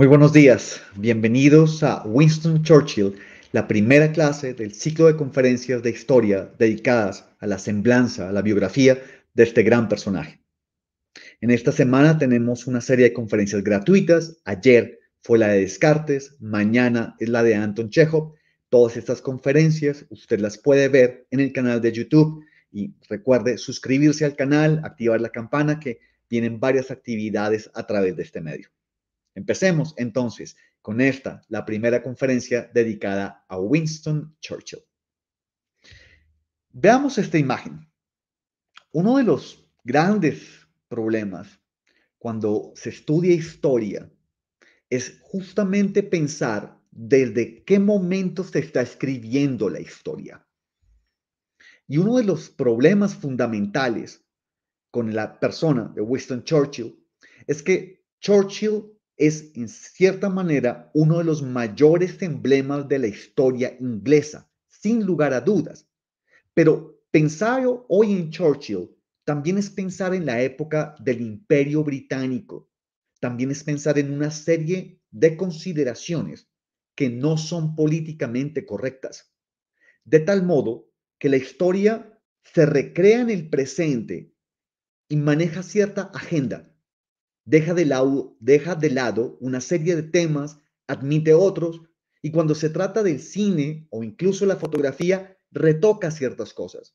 Muy buenos días, bienvenidos a Winston Churchill, la primera clase del ciclo de conferencias de historia dedicadas a la semblanza, a la biografía de este gran personaje. En esta semana tenemos una serie de conferencias gratuitas. Ayer fue la de Descartes, mañana es la de Anton Chekhov. Todas estas conferencias usted las puede ver en el canal de YouTube y recuerde suscribirse al canal, activar la campana que tienen varias actividades a través de este medio. Empecemos entonces con esta, la primera conferencia dedicada a Winston Churchill. Veamos esta imagen. Uno de los grandes problemas cuando se estudia historia es justamente pensar desde qué momento se está escribiendo la historia. Y uno de los problemas fundamentales con la persona de Winston Churchill es que Churchill es en cierta manera uno de los mayores emblemas de la historia inglesa, sin lugar a dudas. Pero pensar hoy en Churchill también es pensar en la época del imperio británico, también es pensar en una serie de consideraciones que no son políticamente correctas. De tal modo que la historia se recrea en el presente y maneja cierta agenda deja de, lado, deja de lado una serie de temas, admite otros, y cuando se trata del cine o incluso la fotografía, retoca ciertas cosas.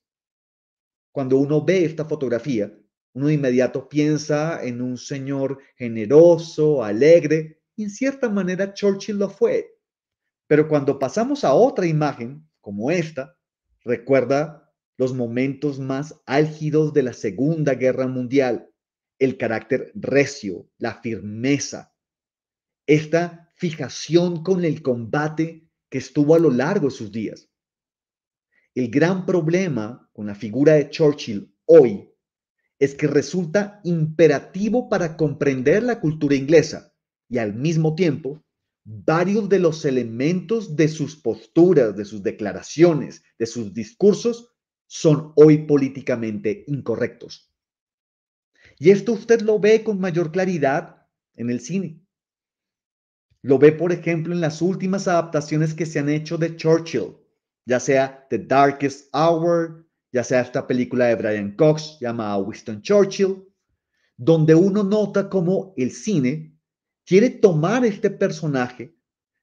Cuando uno ve esta fotografía, uno de inmediato piensa en un señor generoso, alegre, y en cierta manera Churchill lo fue. Pero cuando pasamos a otra imagen, como esta, recuerda los momentos más álgidos de la Segunda Guerra Mundial, el carácter recio, la firmeza, esta fijación con el combate que estuvo a lo largo de sus días. El gran problema con la figura de Churchill hoy es que resulta imperativo para comprender la cultura inglesa y al mismo tiempo varios de los elementos de sus posturas, de sus declaraciones, de sus discursos son hoy políticamente incorrectos. Y esto usted lo ve con mayor claridad en el cine. Lo ve, por ejemplo, en las últimas adaptaciones que se han hecho de Churchill, ya sea The Darkest Hour, ya sea esta película de Brian Cox llamada Winston Churchill, donde uno nota cómo el cine quiere tomar este personaje,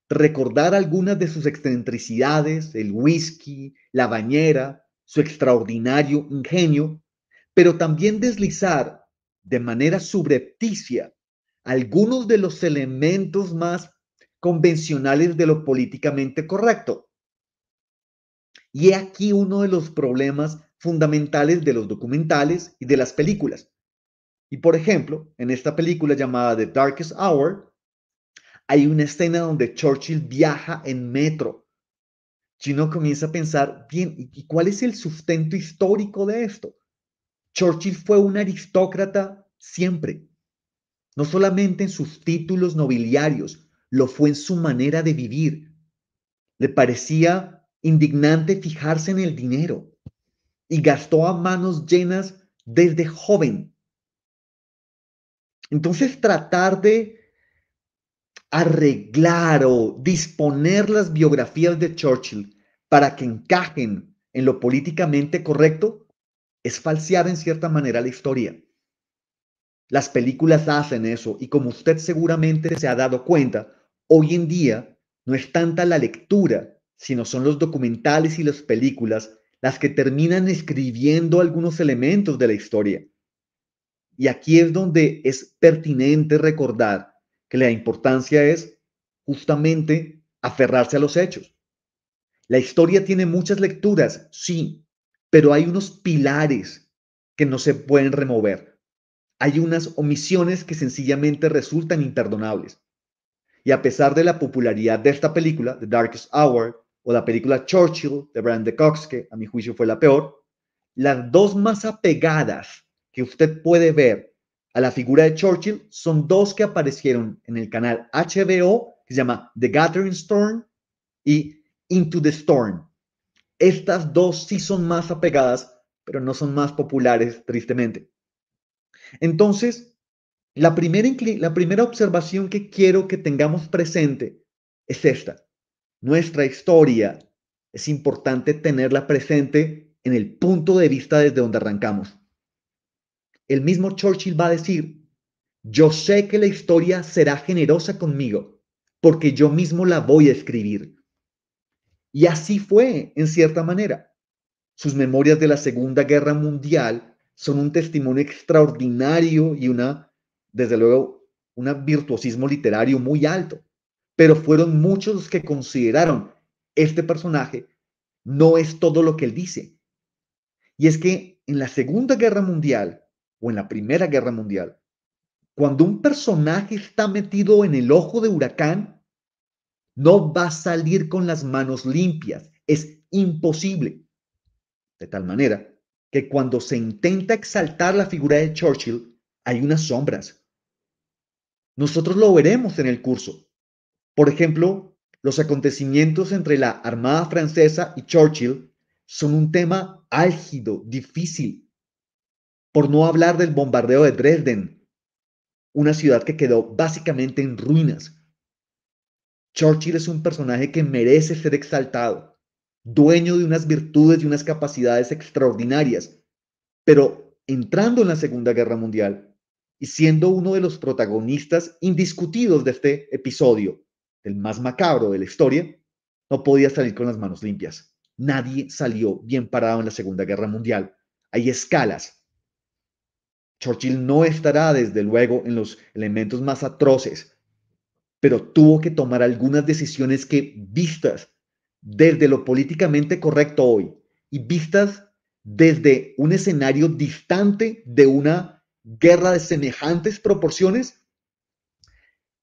recordar algunas de sus excentricidades, el whisky, la bañera, su extraordinario ingenio, pero también deslizar de manera subrepticia algunos de los elementos más convencionales de lo políticamente correcto. Y he aquí uno de los problemas fundamentales de los documentales y de las películas. Y por ejemplo, en esta película llamada The Darkest Hour, hay una escena donde Churchill viaja en metro. Y comienza a pensar, bien, ¿y cuál es el sustento histórico de esto? Churchill fue un aristócrata siempre, no solamente en sus títulos nobiliarios, lo fue en su manera de vivir. Le parecía indignante fijarse en el dinero y gastó a manos llenas desde joven. Entonces tratar de arreglar o disponer las biografías de Churchill para que encajen en lo políticamente correcto es falsear en cierta manera la historia. Las películas hacen eso y como usted seguramente se ha dado cuenta, hoy en día no es tanta la lectura, sino son los documentales y las películas las que terminan escribiendo algunos elementos de la historia. Y aquí es donde es pertinente recordar que la importancia es justamente aferrarse a los hechos. La historia tiene muchas lecturas, sí, pero hay unos pilares que no se pueden remover. Hay unas omisiones que sencillamente resultan imperdonables. Y a pesar de la popularidad de esta película, The Darkest Hour, o la película Churchill de Brian de Cox, que a mi juicio fue la peor, las dos más apegadas que usted puede ver a la figura de Churchill son dos que aparecieron en el canal HBO, que se llama The Gathering Storm y Into the Storm. Estas dos sí son más apegadas, pero no son más populares, tristemente. Entonces, la primera, la primera observación que quiero que tengamos presente es esta. Nuestra historia es importante tenerla presente en el punto de vista desde donde arrancamos. El mismo Churchill va a decir, yo sé que la historia será generosa conmigo, porque yo mismo la voy a escribir. Y así fue, en cierta manera. Sus memorias de la Segunda Guerra Mundial son un testimonio extraordinario y una, desde luego, un virtuosismo literario muy alto. Pero fueron muchos los que consideraron este personaje no es todo lo que él dice. Y es que en la Segunda Guerra Mundial o en la Primera Guerra Mundial, cuando un personaje está metido en el ojo de huracán, no va a salir con las manos limpias. Es imposible. De tal manera que cuando se intenta exaltar la figura de Churchill, hay unas sombras. Nosotros lo veremos en el curso. Por ejemplo, los acontecimientos entre la Armada Francesa y Churchill son un tema álgido, difícil, por no hablar del bombardeo de Dresden, una ciudad que quedó básicamente en ruinas Churchill es un personaje que merece ser exaltado, dueño de unas virtudes y unas capacidades extraordinarias, pero entrando en la Segunda Guerra Mundial y siendo uno de los protagonistas indiscutidos de este episodio, el más macabro de la historia, no podía salir con las manos limpias. Nadie salió bien parado en la Segunda Guerra Mundial. Hay escalas. Churchill no estará, desde luego, en los elementos más atroces pero tuvo que tomar algunas decisiones que vistas desde lo políticamente correcto hoy y vistas desde un escenario distante de una guerra de semejantes proporciones,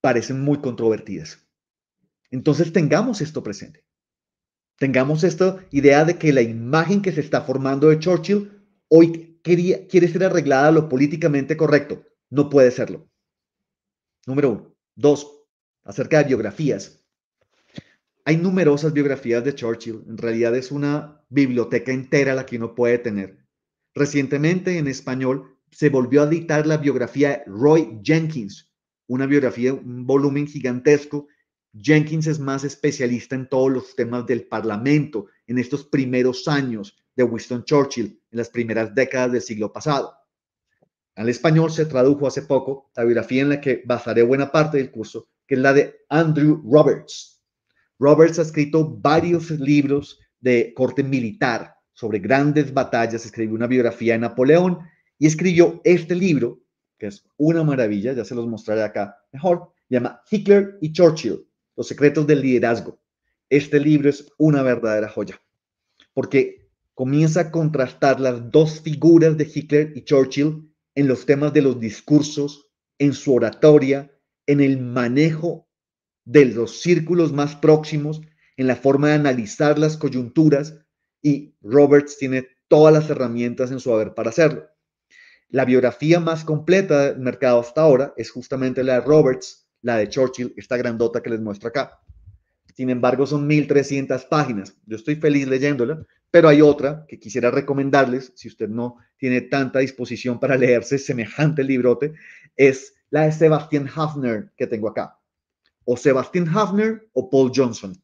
parecen muy controvertidas. Entonces tengamos esto presente. Tengamos esta idea de que la imagen que se está formando de Churchill hoy quiere ser arreglada a lo políticamente correcto. No puede serlo. Número uno. Dos, acerca de biografías. Hay numerosas biografías de Churchill, en realidad es una biblioteca entera la que uno puede tener. Recientemente en español se volvió a dictar la biografía de Roy Jenkins, una biografía, un volumen gigantesco. Jenkins es más especialista en todos los temas del Parlamento, en estos primeros años de Winston Churchill, en las primeras décadas del siglo pasado. Al español se tradujo hace poco la biografía en la que basaré buena parte del curso, que es la de Andrew Roberts. Roberts ha escrito varios libros de corte militar sobre grandes batallas, escribió una biografía de Napoleón y escribió este libro, que es una maravilla, ya se los mostraré acá mejor, llama Hitler y Churchill, los secretos del liderazgo. Este libro es una verdadera joya, porque comienza a contrastar las dos figuras de Hitler y Churchill en los temas de los discursos, en su oratoria, en el manejo de los círculos más próximos, en la forma de analizar las coyunturas y Roberts tiene todas las herramientas en su haber para hacerlo. La biografía más completa del mercado hasta ahora es justamente la de Roberts, la de Churchill, esta grandota que les muestro acá. Sin embargo, son 1300 páginas. Yo estoy feliz leyéndola, pero hay otra que quisiera recomendarles, si usted no tiene tanta disposición para leerse semejante librote, es la de Sebastian Hafner que tengo acá. O Sebastian Hafner o Paul Johnson.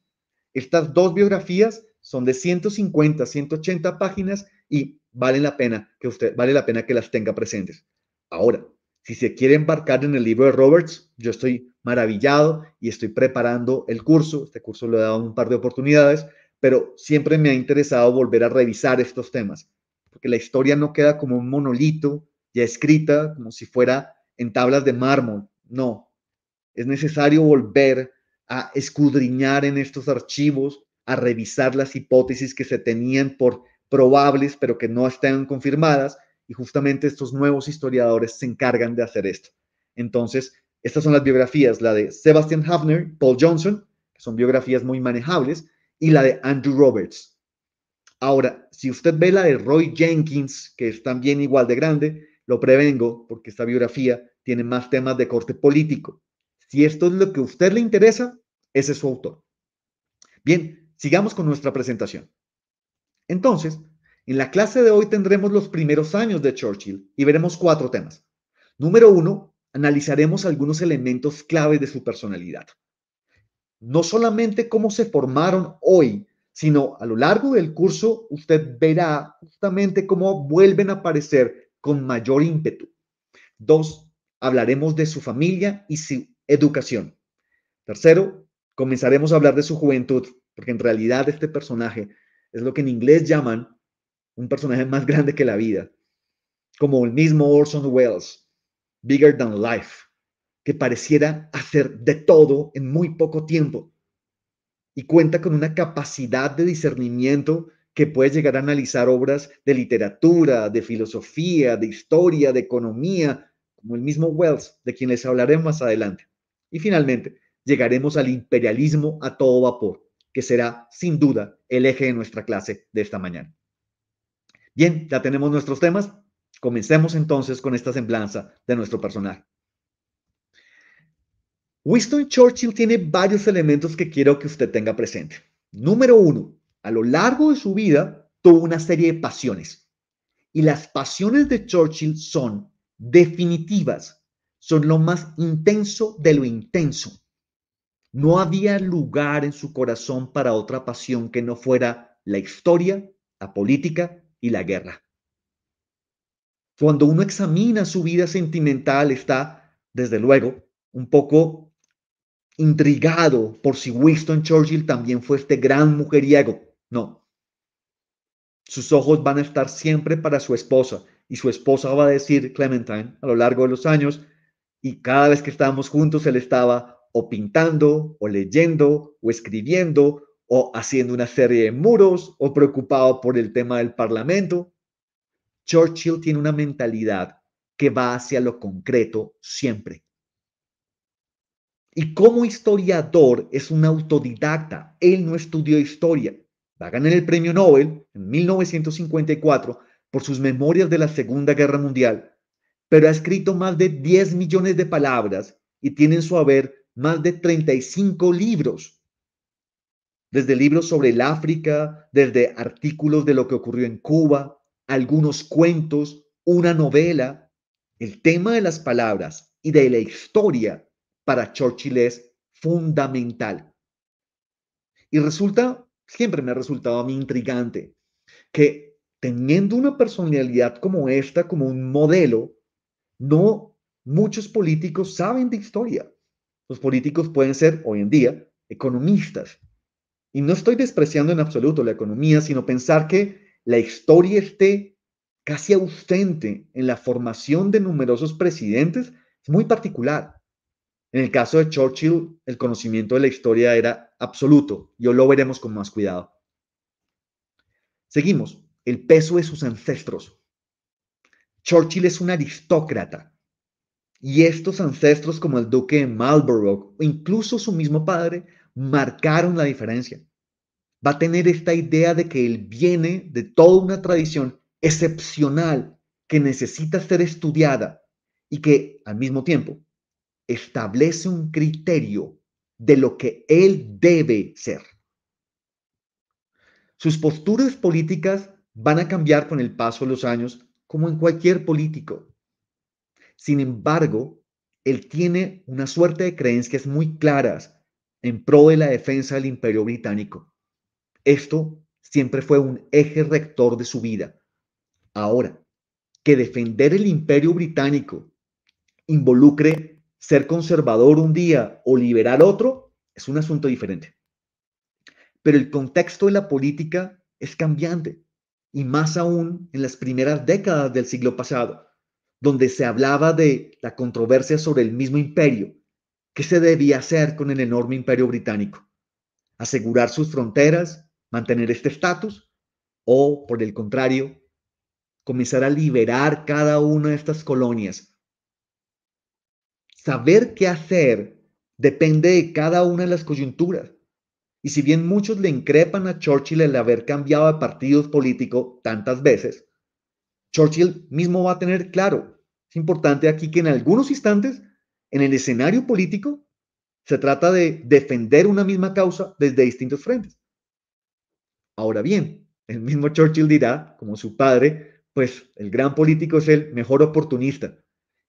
Estas dos biografías son de 150, 180 páginas y valen la pena que usted, vale la pena que las tenga presentes. Ahora, si se quiere embarcar en el libro de Roberts, yo estoy maravillado y estoy preparando el curso. Este curso lo he dado un par de oportunidades, pero siempre me ha interesado volver a revisar estos temas, porque la historia no queda como un monolito ya escrita, como si fuera en tablas de mármol. No, es necesario volver a escudriñar en estos archivos, a revisar las hipótesis que se tenían por probables, pero que no están confirmadas, y justamente estos nuevos historiadores se encargan de hacer esto. Entonces, estas son las biografías, la de Sebastian Hafner, Paul Johnson, que son biografías muy manejables, y la de Andrew Roberts. Ahora, si usted ve la de Roy Jenkins, que es también igual de grande, lo prevengo porque esta biografía tiene más temas de corte político. Si esto es lo que a usted le interesa, ese es su autor. Bien, sigamos con nuestra presentación. Entonces, en la clase de hoy tendremos los primeros años de Churchill y veremos cuatro temas. Número uno, analizaremos algunos elementos clave de su personalidad. No solamente cómo se formaron hoy, sino a lo largo del curso usted verá justamente cómo vuelven a aparecer con mayor ímpetu. Dos, hablaremos de su familia y su educación. Tercero, comenzaremos a hablar de su juventud, porque en realidad este personaje es lo que en inglés llaman un personaje más grande que la vida, como el mismo Orson Welles, Bigger Than Life, que pareciera hacer de todo en muy poco tiempo y cuenta con una capacidad de discernimiento que puedes llegar a analizar obras de literatura, de filosofía, de historia, de economía, como el mismo Wells, de quien les hablaré más adelante. Y finalmente, llegaremos al imperialismo a todo vapor, que será sin duda el eje de nuestra clase de esta mañana. Bien, ya tenemos nuestros temas. Comencemos entonces con esta semblanza de nuestro personaje. Winston Churchill tiene varios elementos que quiero que usted tenga presente. Número uno, a lo largo de su vida tuvo una serie de pasiones. Y las pasiones de Churchill son definitivas, son lo más intenso de lo intenso. No había lugar en su corazón para otra pasión que no fuera la historia, la política y la guerra. Cuando uno examina su vida sentimental está, desde luego, un poco intrigado por si Winston Churchill también fue este gran mujeriego no. Sus ojos van a estar siempre para su esposa y su esposa va a decir Clementine a lo largo de los años y cada vez que estábamos juntos él estaba o pintando o leyendo o escribiendo o haciendo una serie de muros o preocupado por el tema del Parlamento. Churchill tiene una mentalidad que va hacia lo concreto siempre. Y como historiador es un autodidacta, él no estudió historia. Va a ganar el premio Nobel en 1954 por sus memorias de la Segunda Guerra Mundial, pero ha escrito más de 10 millones de palabras y tiene en su haber más de 35 libros, desde libros sobre el África, desde artículos de lo que ocurrió en Cuba, algunos cuentos, una novela. El tema de las palabras y de la historia para Churchill es fundamental. Y resulta siempre me ha resultado a mí intrigante que teniendo una personalidad como esta, como un modelo, no muchos políticos saben de historia. Los políticos pueden ser hoy en día economistas. Y no estoy despreciando en absoluto la economía, sino pensar que la historia esté casi ausente en la formación de numerosos presidentes es muy particular. En el caso de Churchill, el conocimiento de la historia era absoluto. Yo lo veremos con más cuidado. Seguimos. El peso de sus ancestros. Churchill es un aristócrata. Y estos ancestros, como el duque de Marlborough, o incluso su mismo padre, marcaron la diferencia. Va a tener esta idea de que él viene de toda una tradición excepcional que necesita ser estudiada y que al mismo tiempo establece un criterio de lo que él debe ser. Sus posturas políticas van a cambiar con el paso de los años, como en cualquier político. Sin embargo, él tiene una suerte de creencias muy claras en pro de la defensa del imperio británico. Esto siempre fue un eje rector de su vida. Ahora, que defender el imperio británico involucre ser conservador un día o liberar otro es un asunto diferente. Pero el contexto de la política es cambiante, y más aún en las primeras décadas del siglo pasado, donde se hablaba de la controversia sobre el mismo imperio, qué se debía hacer con el enorme imperio británico, asegurar sus fronteras, mantener este estatus, o por el contrario, comenzar a liberar cada una de estas colonias saber qué hacer depende de cada una de las coyunturas. Y si bien muchos le increpan a Churchill el haber cambiado de partido político tantas veces, Churchill mismo va a tener claro, es importante aquí que en algunos instantes, en el escenario político, se trata de defender una misma causa desde distintos frentes. Ahora bien, el mismo Churchill dirá, como su padre, pues el gran político es el mejor oportunista.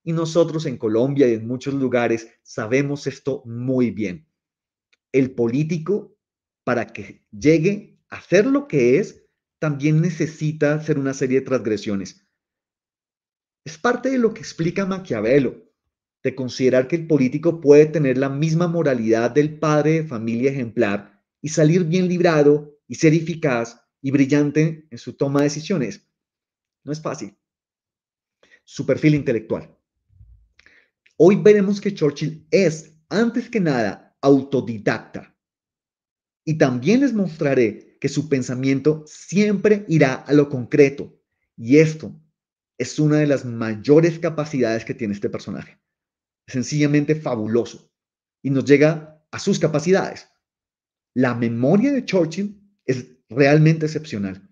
Y nosotros en Colombia y en muchos lugares sabemos esto muy bien. El político, para que llegue a ser lo que es, también necesita hacer una serie de transgresiones. Es parte de lo que explica Maquiavelo, de considerar que el político puede tener la misma moralidad del padre de familia ejemplar y salir bien librado y ser eficaz y brillante en su toma de decisiones. No es fácil. Su perfil intelectual. Hoy veremos que Churchill es, antes que nada, autodidacta. Y también les mostraré que su pensamiento siempre irá a lo concreto. Y esto es una de las mayores capacidades que tiene este personaje. Sencillamente fabuloso. Y nos llega a sus capacidades. La memoria de Churchill es realmente excepcional.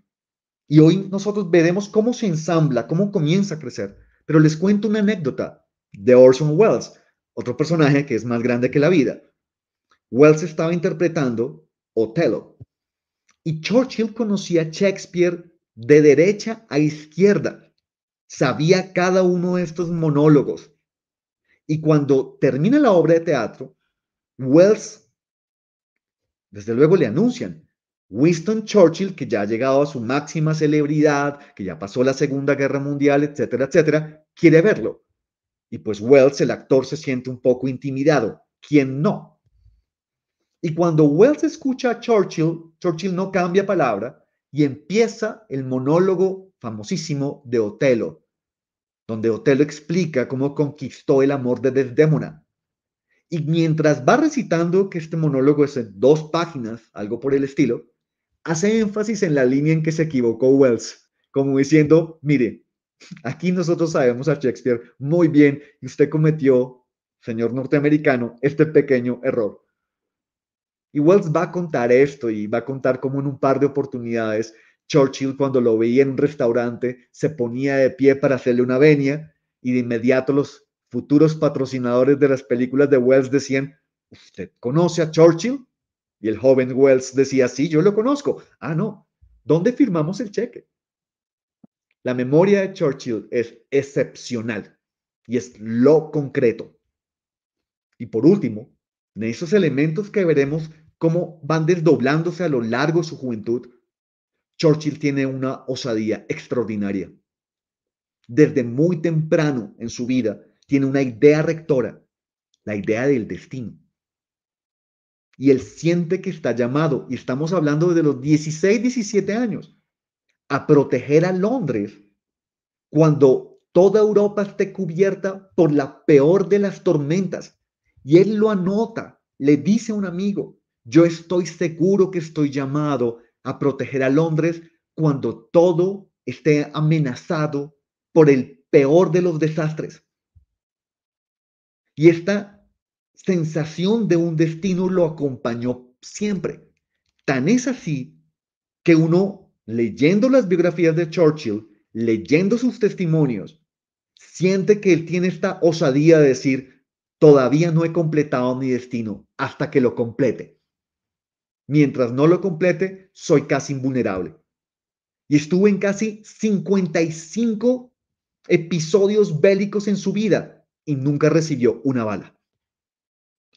Y hoy nosotros veremos cómo se ensambla, cómo comienza a crecer. Pero les cuento una anécdota de Orson Welles, otro personaje que es más grande que la vida. Welles estaba interpretando Otelo y Churchill conocía a Shakespeare de derecha a izquierda. Sabía cada uno de estos monólogos. Y cuando termina la obra de teatro, Welles, desde luego le anuncian, Winston Churchill, que ya ha llegado a su máxima celebridad, que ya pasó la Segunda Guerra Mundial, etcétera, etcétera, quiere verlo. Y pues Wells, el actor, se siente un poco intimidado. ¿Quién no? Y cuando Wells escucha a Churchill, Churchill no cambia palabra y empieza el monólogo famosísimo de Otelo, donde Otelo explica cómo conquistó el amor de Desdémona. Y mientras va recitando que este monólogo es en dos páginas, algo por el estilo, hace énfasis en la línea en que se equivocó Wells, como diciendo, mire, Aquí nosotros sabemos a Shakespeare muy bien y usted cometió, señor norteamericano, este pequeño error. Y Wells va a contar esto y va a contar cómo en un par de oportunidades Churchill cuando lo veía en un restaurante se ponía de pie para hacerle una venia y de inmediato los futuros patrocinadores de las películas de Wells decían, ¿usted conoce a Churchill? Y el joven Wells decía, sí, yo lo conozco. Ah, no, ¿dónde firmamos el cheque? La memoria de Churchill es excepcional y es lo concreto. Y por último, en esos elementos que veremos cómo van desdoblándose a lo largo de su juventud, Churchill tiene una osadía extraordinaria. Desde muy temprano en su vida tiene una idea rectora, la idea del destino. Y él siente que está llamado, y estamos hablando de los 16, 17 años a proteger a Londres cuando toda Europa esté cubierta por la peor de las tormentas. Y él lo anota, le dice a un amigo, yo estoy seguro que estoy llamado a proteger a Londres cuando todo esté amenazado por el peor de los desastres. Y esta sensación de un destino lo acompañó siempre. Tan es así que uno leyendo las biografías de Churchill, leyendo sus testimonios, siente que él tiene esta osadía de decir, todavía no he completado mi destino hasta que lo complete. Mientras no lo complete, soy casi invulnerable. Y estuvo en casi 55 episodios bélicos en su vida y nunca recibió una bala.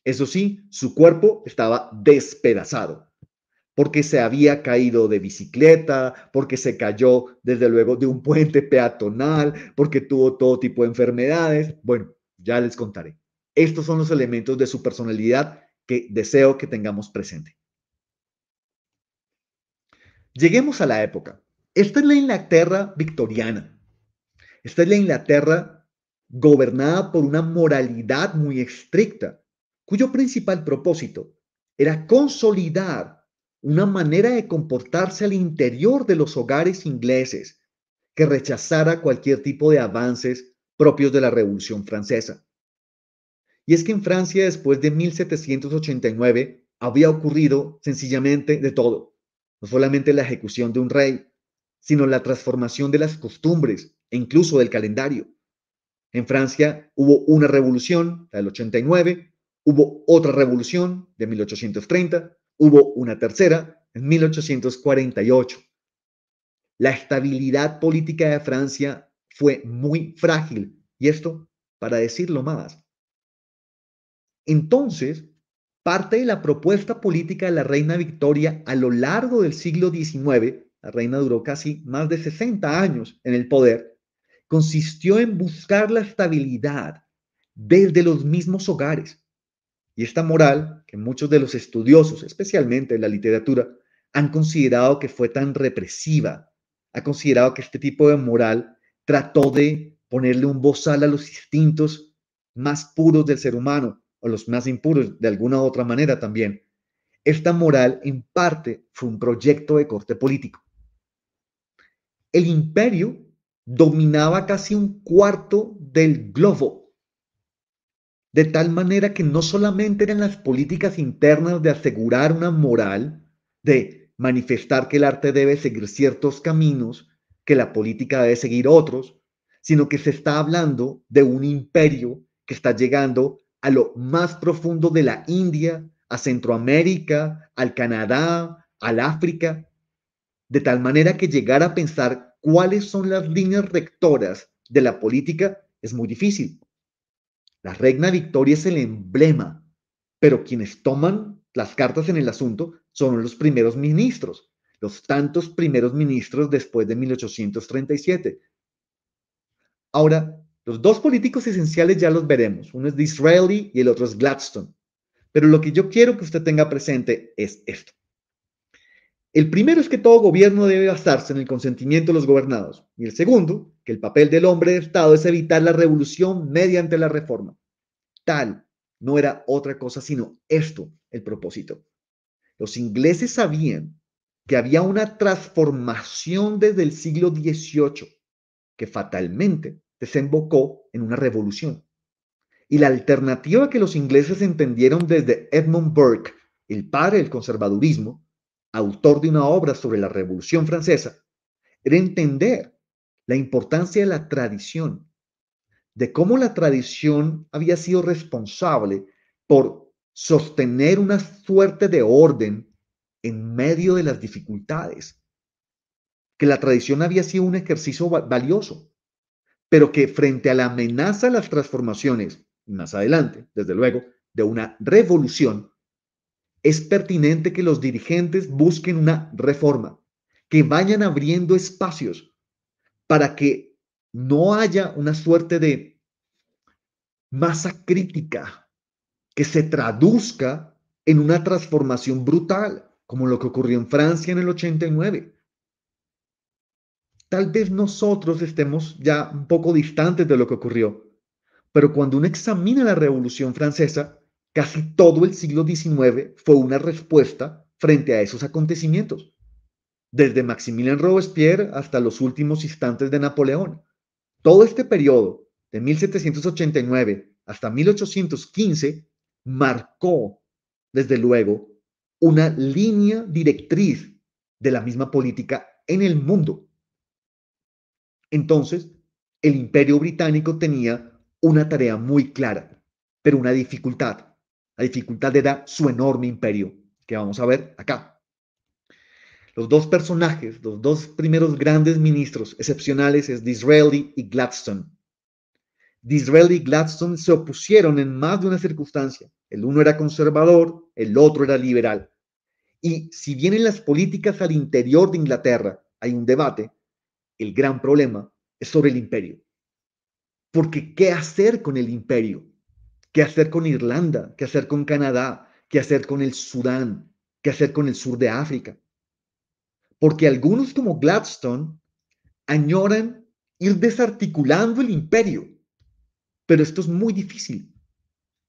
Eso sí, su cuerpo estaba despedazado porque se había caído de bicicleta, porque se cayó, desde luego, de un puente peatonal, porque tuvo todo tipo de enfermedades. Bueno, ya les contaré. Estos son los elementos de su personalidad que deseo que tengamos presente. Lleguemos a la época. Esta es la Inglaterra victoriana. Esta es la Inglaterra gobernada por una moralidad muy estricta, cuyo principal propósito era consolidar una manera de comportarse al interior de los hogares ingleses que rechazara cualquier tipo de avances propios de la Revolución Francesa. Y es que en Francia después de 1789 había ocurrido sencillamente de todo, no solamente la ejecución de un rey, sino la transformación de las costumbres e incluso del calendario. En Francia hubo una revolución, la del 89, hubo otra revolución de 1830, Hubo una tercera en 1848. La estabilidad política de Francia fue muy frágil, y esto para decirlo más. Entonces, parte de la propuesta política de la reina Victoria a lo largo del siglo XIX, la reina duró casi más de 60 años en el poder, consistió en buscar la estabilidad desde los mismos hogares, y esta moral, que muchos de los estudiosos, especialmente en la literatura, han considerado que fue tan represiva, ha considerado que este tipo de moral trató de ponerle un bozal a los instintos más puros del ser humano, o los más impuros, de alguna u otra manera también. Esta moral, en parte, fue un proyecto de corte político. El imperio dominaba casi un cuarto del globo de tal manera que no solamente eran las políticas internas de asegurar una moral, de manifestar que el arte debe seguir ciertos caminos, que la política debe seguir otros, sino que se está hablando de un imperio que está llegando a lo más profundo de la India, a Centroamérica, al Canadá, al África, de tal manera que llegar a pensar cuáles son las líneas rectoras de la política es muy difícil. La reina Victoria es el emblema, pero quienes toman las cartas en el asunto son los primeros ministros, los tantos primeros ministros después de 1837. Ahora, los dos políticos esenciales ya los veremos, uno es Disraeli y el otro es Gladstone. Pero lo que yo quiero que usted tenga presente es esto. El primero es que todo gobierno debe basarse en el consentimiento de los gobernados. Y el segundo, que el papel del hombre de Estado es evitar la revolución mediante la reforma. Tal no era otra cosa sino esto el propósito. Los ingleses sabían que había una transformación desde el siglo XVIII que fatalmente desembocó en una revolución. Y la alternativa que los ingleses entendieron desde Edmund Burke, el padre del conservadurismo, autor de una obra sobre la Revolución Francesa, era entender la importancia de la tradición, de cómo la tradición había sido responsable por sostener una suerte de orden en medio de las dificultades, que la tradición había sido un ejercicio valioso, pero que frente a la amenaza de las transformaciones, más adelante, desde luego, de una revolución, es pertinente que los dirigentes busquen una reforma, que vayan abriendo espacios para que no haya una suerte de masa crítica que se traduzca en una transformación brutal, como lo que ocurrió en Francia en el 89. Tal vez nosotros estemos ya un poco distantes de lo que ocurrió, pero cuando uno examina la Revolución Francesa, Casi todo el siglo XIX fue una respuesta frente a esos acontecimientos, desde Maximilien Robespierre hasta los últimos instantes de Napoleón. Todo este periodo, de 1789 hasta 1815, marcó, desde luego, una línea directriz de la misma política en el mundo. Entonces, el imperio británico tenía una tarea muy clara, pero una dificultad. La dificultad era su enorme imperio, que vamos a ver acá. Los dos personajes, los dos primeros grandes ministros excepcionales es Disraeli y Gladstone. Disraeli y Gladstone se opusieron en más de una circunstancia. El uno era conservador, el otro era liberal. Y si bien en las políticas al interior de Inglaterra hay un debate, el gran problema es sobre el imperio. Porque ¿qué hacer con el imperio? ¿Qué hacer con Irlanda? ¿Qué hacer con Canadá? ¿Qué hacer con el Sudán? ¿Qué hacer con el sur de África? Porque algunos como Gladstone añoran ir desarticulando el imperio. Pero esto es muy difícil,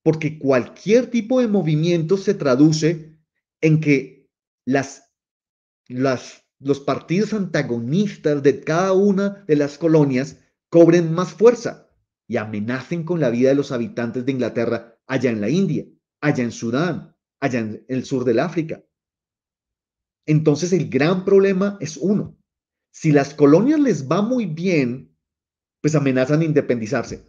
porque cualquier tipo de movimiento se traduce en que las, los partidos antagonistas de cada una de las colonias cobren más fuerza y amenacen con la vida de los habitantes de Inglaterra allá en la India, allá en Sudán, allá en el sur del África. Entonces el gran problema es uno. Si las colonias les va muy bien, pues amenazan independizarse.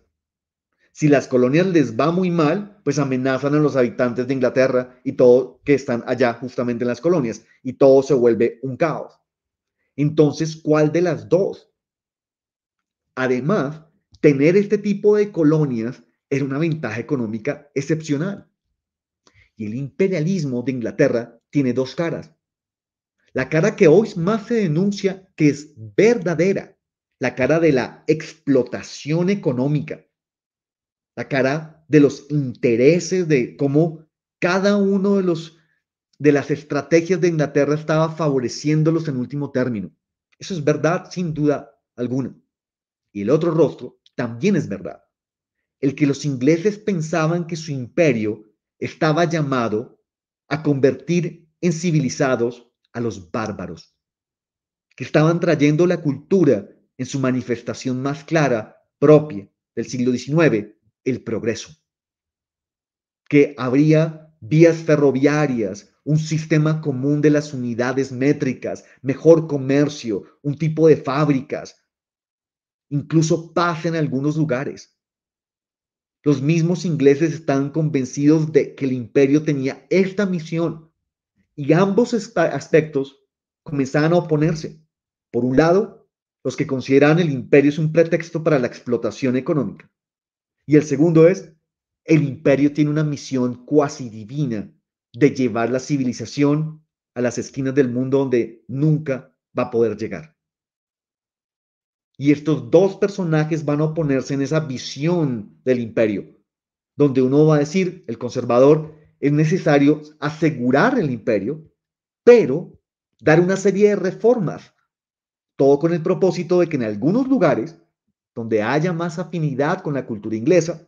Si las colonias les va muy mal, pues amenazan a los habitantes de Inglaterra y todo que están allá justamente en las colonias y todo se vuelve un caos. Entonces, ¿cuál de las dos? Además, tener este tipo de colonias era una ventaja económica excepcional. Y el imperialismo de Inglaterra tiene dos caras. La cara que hoy más se denuncia, que es verdadera, la cara de la explotación económica, la cara de los intereses, de cómo cada uno de los de las estrategias de Inglaterra estaba favoreciéndolos en último término. Eso es verdad sin duda alguna. Y el otro rostro también es verdad. El que los ingleses pensaban que su imperio estaba llamado a convertir en civilizados a los bárbaros, que estaban trayendo la cultura en su manifestación más clara propia del siglo XIX, el progreso, que habría vías ferroviarias, un sistema común de las unidades métricas, mejor comercio, un tipo de fábricas, Incluso pasa en algunos lugares. Los mismos ingleses están convencidos de que el imperio tenía esta misión y ambos aspectos comenzaban a oponerse. Por un lado, los que consideran el imperio es un pretexto para la explotación económica. Y el segundo es, el imperio tiene una misión cuasi divina de llevar la civilización a las esquinas del mundo donde nunca va a poder llegar. Y estos dos personajes van a oponerse en esa visión del imperio, donde uno va a decir, el conservador, es necesario asegurar el imperio, pero dar una serie de reformas, todo con el propósito de que en algunos lugares, donde haya más afinidad con la cultura inglesa,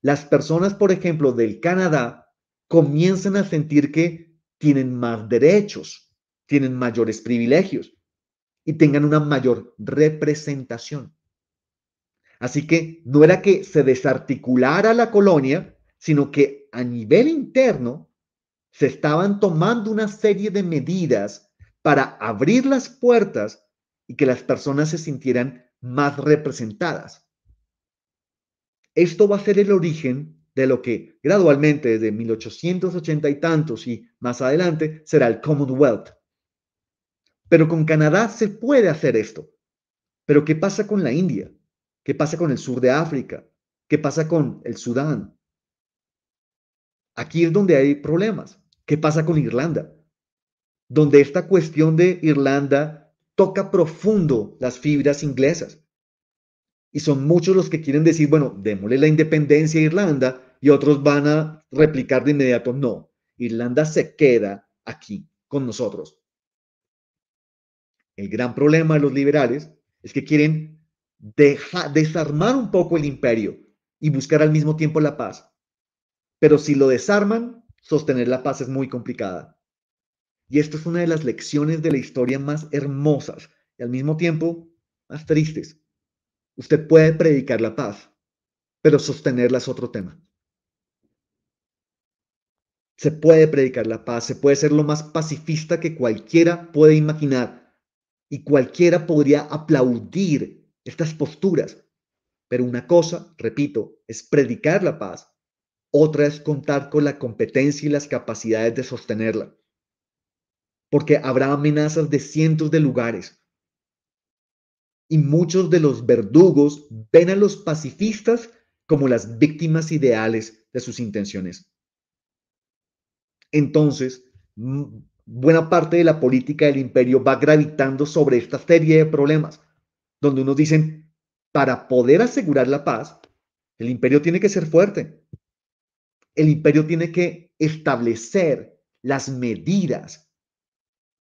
las personas, por ejemplo, del Canadá, comiencen a sentir que tienen más derechos, tienen mayores privilegios, y tengan una mayor representación. Así que no era que se desarticulara la colonia, sino que a nivel interno se estaban tomando una serie de medidas para abrir las puertas y que las personas se sintieran más representadas. Esto va a ser el origen de lo que gradualmente desde 1880 y tantos y más adelante será el Commonwealth, pero con Canadá se puede hacer esto. Pero ¿qué pasa con la India? ¿Qué pasa con el sur de África? ¿Qué pasa con el Sudán? Aquí es donde hay problemas. ¿Qué pasa con Irlanda? Donde esta cuestión de Irlanda toca profundo las fibras inglesas. Y son muchos los que quieren decir, bueno, démosle la independencia a Irlanda y otros van a replicar de inmediato, no, Irlanda se queda aquí con nosotros. El gran problema de los liberales es que quieren desarmar un poco el imperio y buscar al mismo tiempo la paz. Pero si lo desarman, sostener la paz es muy complicada. Y esto es una de las lecciones de la historia más hermosas y al mismo tiempo más tristes. Usted puede predicar la paz, pero sostenerla es otro tema. Se puede predicar la paz, se puede ser lo más pacifista que cualquiera puede imaginar, y cualquiera podría aplaudir estas posturas. Pero una cosa, repito, es predicar la paz, otra es contar con la competencia y las capacidades de sostenerla. Porque habrá amenazas de cientos de lugares. Y muchos de los verdugos ven a los pacifistas como las víctimas ideales de sus intenciones. Entonces, buena parte de la política del imperio va gravitando sobre esta serie de problemas, donde unos dicen, para poder asegurar la paz, el imperio tiene que ser fuerte, el imperio tiene que establecer las medidas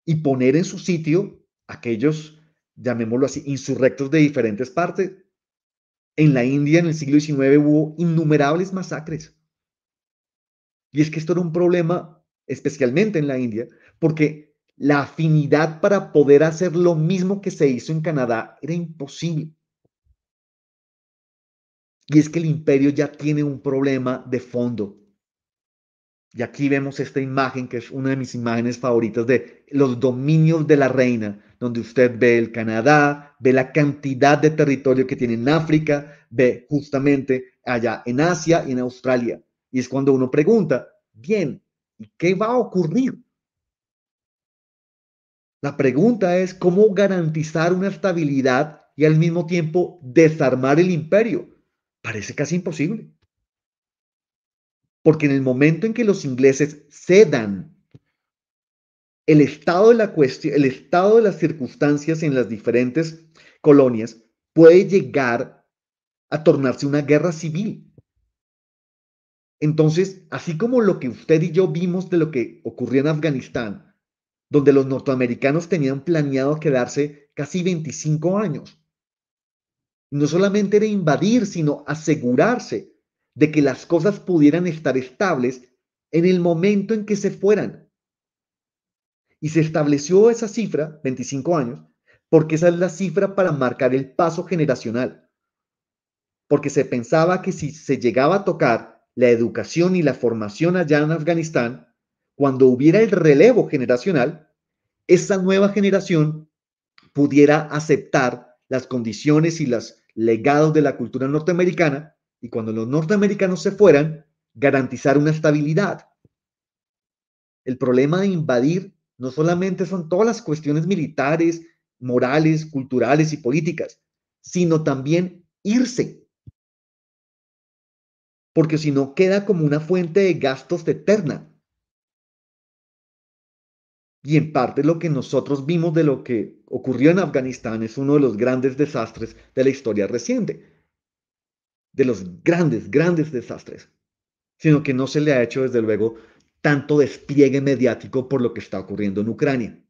y poner en su sitio aquellos, llamémoslo así, insurrectos de diferentes partes. En la India en el siglo XIX hubo innumerables masacres. Y es que esto era un problema, especialmente en la India, porque la afinidad para poder hacer lo mismo que se hizo en Canadá era imposible. Y es que el imperio ya tiene un problema de fondo. Y aquí vemos esta imagen, que es una de mis imágenes favoritas de los dominios de la reina, donde usted ve el Canadá, ve la cantidad de territorio que tiene en África, ve justamente allá en Asia y en Australia. Y es cuando uno pregunta, bien, qué va a ocurrir la pregunta es cómo garantizar una estabilidad y al mismo tiempo desarmar el imperio. Parece casi imposible. Porque en el momento en que los ingleses cedan el estado de la cuestión, el estado de las circunstancias en las diferentes colonias puede llegar a tornarse una guerra civil. Entonces, así como lo que usted y yo vimos de lo que ocurrió en Afganistán, donde los norteamericanos tenían planeado quedarse casi 25 años. No solamente era invadir, sino asegurarse de que las cosas pudieran estar estables en el momento en que se fueran. Y se estableció esa cifra, 25 años, porque esa es la cifra para marcar el paso generacional. Porque se pensaba que si se llegaba a tocar la educación y la formación allá en Afganistán, cuando hubiera el relevo generacional, esa nueva generación pudiera aceptar las condiciones y los legados de la cultura norteamericana y cuando los norteamericanos se fueran, garantizar una estabilidad. El problema de invadir no solamente son todas las cuestiones militares, morales, culturales y políticas, sino también irse. Porque si no queda como una fuente de gastos eterna y en parte lo que nosotros vimos de lo que ocurrió en Afganistán es uno de los grandes desastres de la historia reciente, de los grandes, grandes desastres, sino que no se le ha hecho desde luego tanto despliegue mediático por lo que está ocurriendo en Ucrania.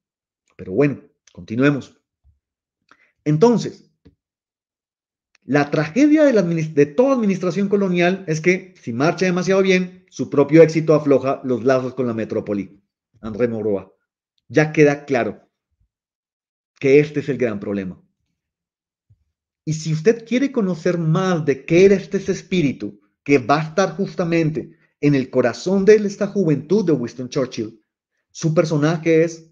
Pero bueno, continuemos. Entonces, la tragedia de, toda administración colonial es que si marcha demasiado bien, su propio éxito afloja los lazos con la metrópoli. André Moroa ya queda claro que este es el gran problema. Y si usted quiere conocer más de qué era este espíritu que va a estar justamente en el corazón de esta juventud de Winston Churchill, su personaje es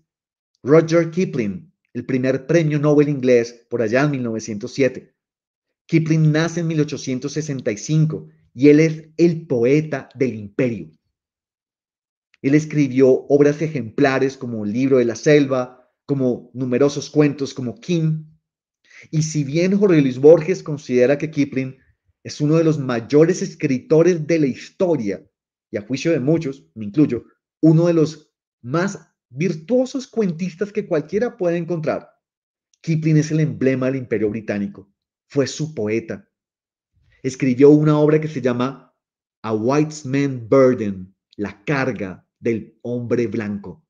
Roger Kipling, el primer premio Nobel inglés por allá en 1907. Kipling nace en 1865 y él es el poeta del imperio. Él escribió obras ejemplares como El libro de la selva, como numerosos cuentos como Kim. Y si bien Jorge Luis Borges considera que Kipling es uno de los mayores escritores de la historia, y a juicio de muchos, me incluyo, uno de los más virtuosos cuentistas que cualquiera puede encontrar, Kipling es el emblema del imperio británico. Fue su poeta. Escribió una obra que se llama A White Man's Burden, La Carga, del hombre blanco.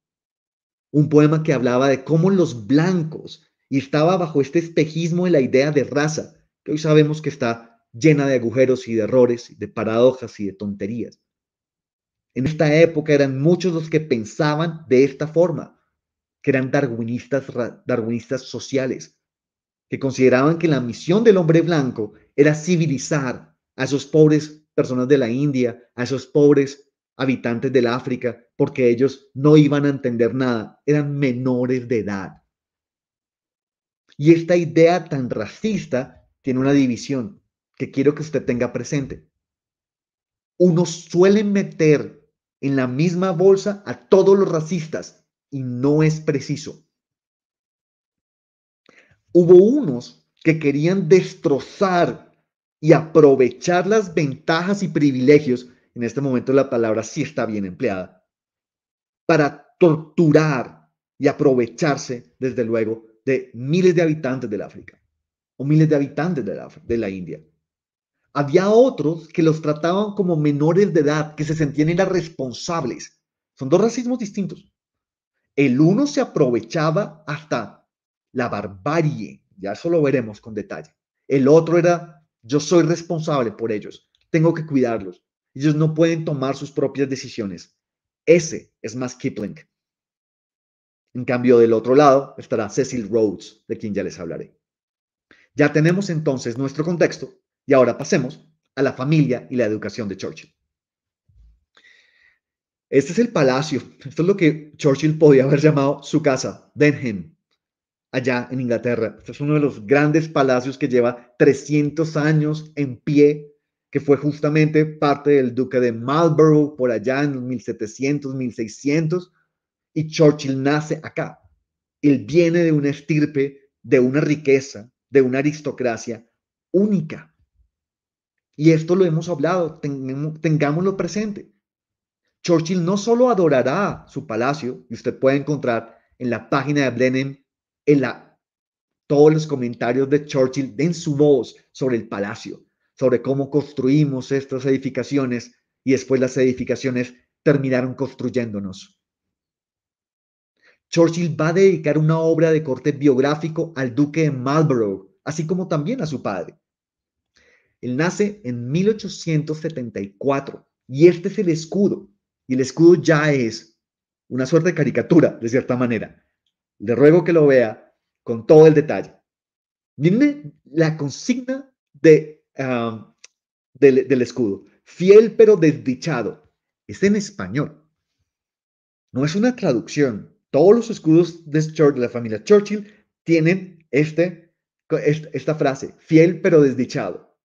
Un poema que hablaba de cómo los blancos, y estaba bajo este espejismo de la idea de raza, que hoy sabemos que está llena de agujeros y de errores, de paradojas y de tonterías. En esta época eran muchos los que pensaban de esta forma, que eran darwinistas, darwinistas sociales, que consideraban que la misión del hombre blanco era civilizar a esos pobres personas de la India, a esos pobres habitantes del África porque ellos no iban a entender nada, eran menores de edad. Y esta idea tan racista tiene una división que quiero que usted tenga presente. ...unos suelen meter en la misma bolsa a todos los racistas y no es preciso. Hubo unos que querían destrozar y aprovechar las ventajas y privilegios en este momento la palabra sí está bien empleada, para torturar y aprovecharse, desde luego, de miles de habitantes del África o miles de habitantes de la, India. Había otros que los trataban como menores de edad, que se sentían irresponsables. Son dos racismos distintos. El uno se aprovechaba hasta la barbarie, ya eso lo veremos con detalle. El otro era, yo soy responsable por ellos, tengo que cuidarlos, ellos no pueden tomar sus propias decisiones. Ese es más Kipling. En cambio, del otro lado estará Cecil Rhodes, de quien ya les hablaré. Ya tenemos entonces nuestro contexto y ahora pasemos a la familia y la educación de Churchill. Este es el palacio, esto es lo que Churchill podía haber llamado su casa, Denham, allá en Inglaterra. Este es uno de los grandes palacios que lleva 300 años en pie que fue justamente parte del duque de Marlborough por allá en los 1700, 1600, y Churchill nace acá. Él viene de una estirpe, de una riqueza, de una aristocracia única. Y esto lo hemos hablado, tengámoslo presente. Churchill no solo adorará su palacio, y usted puede encontrar en la página de Blenheim en la, todos los comentarios de Churchill en su voz sobre el palacio, sobre cómo construimos estas edificaciones y después las edificaciones terminaron construyéndonos. Churchill va a dedicar una obra de corte biográfico al duque de Marlborough, así como también a su padre. Él nace en 1874 y este es el escudo. Y el escudo ya es una suerte de caricatura, de cierta manera. Le ruego que lo vea con todo el detalle. Dime la consigna de del, escudo. Fiel pero desdichado. Es en español. No es una traducción. Todos los escudos de, la familia Churchill tienen este, esta frase, fiel pero desdichado.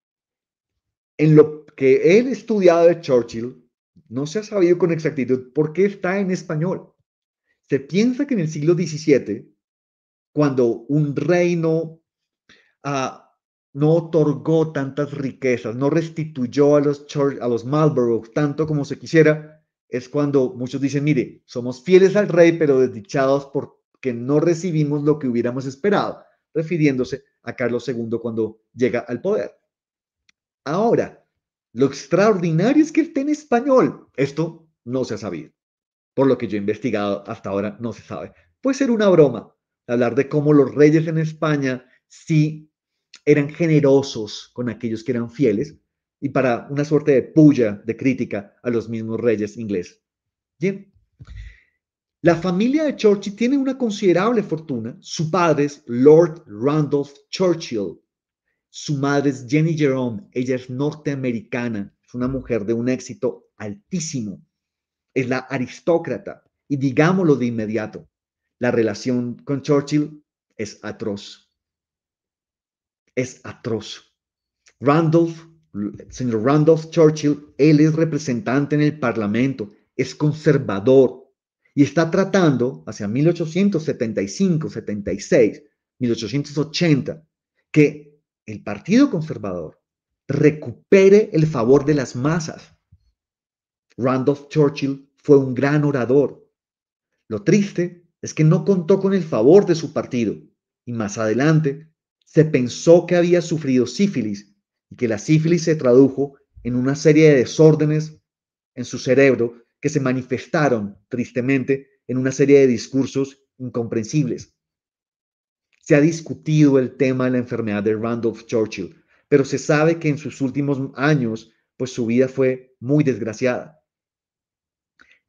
En lo que he estudiado de Churchill, no se ha sabido con exactitud por qué está en español. Se piensa que en el siglo XVII, cuando un reino a ah, no otorgó tantas riquezas, no restituyó a los, Church, a los Marlborough tanto como se quisiera, es cuando muchos dicen, mire, somos fieles al rey, pero desdichados porque no recibimos lo que hubiéramos esperado, refiriéndose a Carlos II cuando llega al poder. Ahora, lo extraordinario es que esté en español. Esto no se ha sabido. Por lo que yo he investigado hasta ahora, no se sabe. Puede ser una broma hablar de cómo los reyes en España sí eran generosos con aquellos que eran fieles y para una suerte de puya, de crítica a los mismos reyes ingleses. Bien. La familia de Churchill tiene una considerable fortuna. Su padre es Lord Randolph Churchill. Su madre es Jenny Jerome. Ella es norteamericana. Es una mujer de un éxito altísimo. Es la aristócrata. Y digámoslo de inmediato, la relación con Churchill es atroz es atroz. Randolph, señor Randolph Churchill, él es representante en el Parlamento, es conservador y está tratando hacia 1875, 76, 1880, que el Partido Conservador recupere el favor de las masas. Randolph Churchill fue un gran orador. Lo triste es que no contó con el favor de su partido y más adelante se pensó que había sufrido sífilis y que la sífilis se tradujo en una serie de desórdenes en su cerebro que se manifestaron tristemente en una serie de discursos incomprensibles. Se ha discutido el tema de la enfermedad de Randolph Churchill, pero se sabe que en sus últimos años, pues su vida fue muy desgraciada.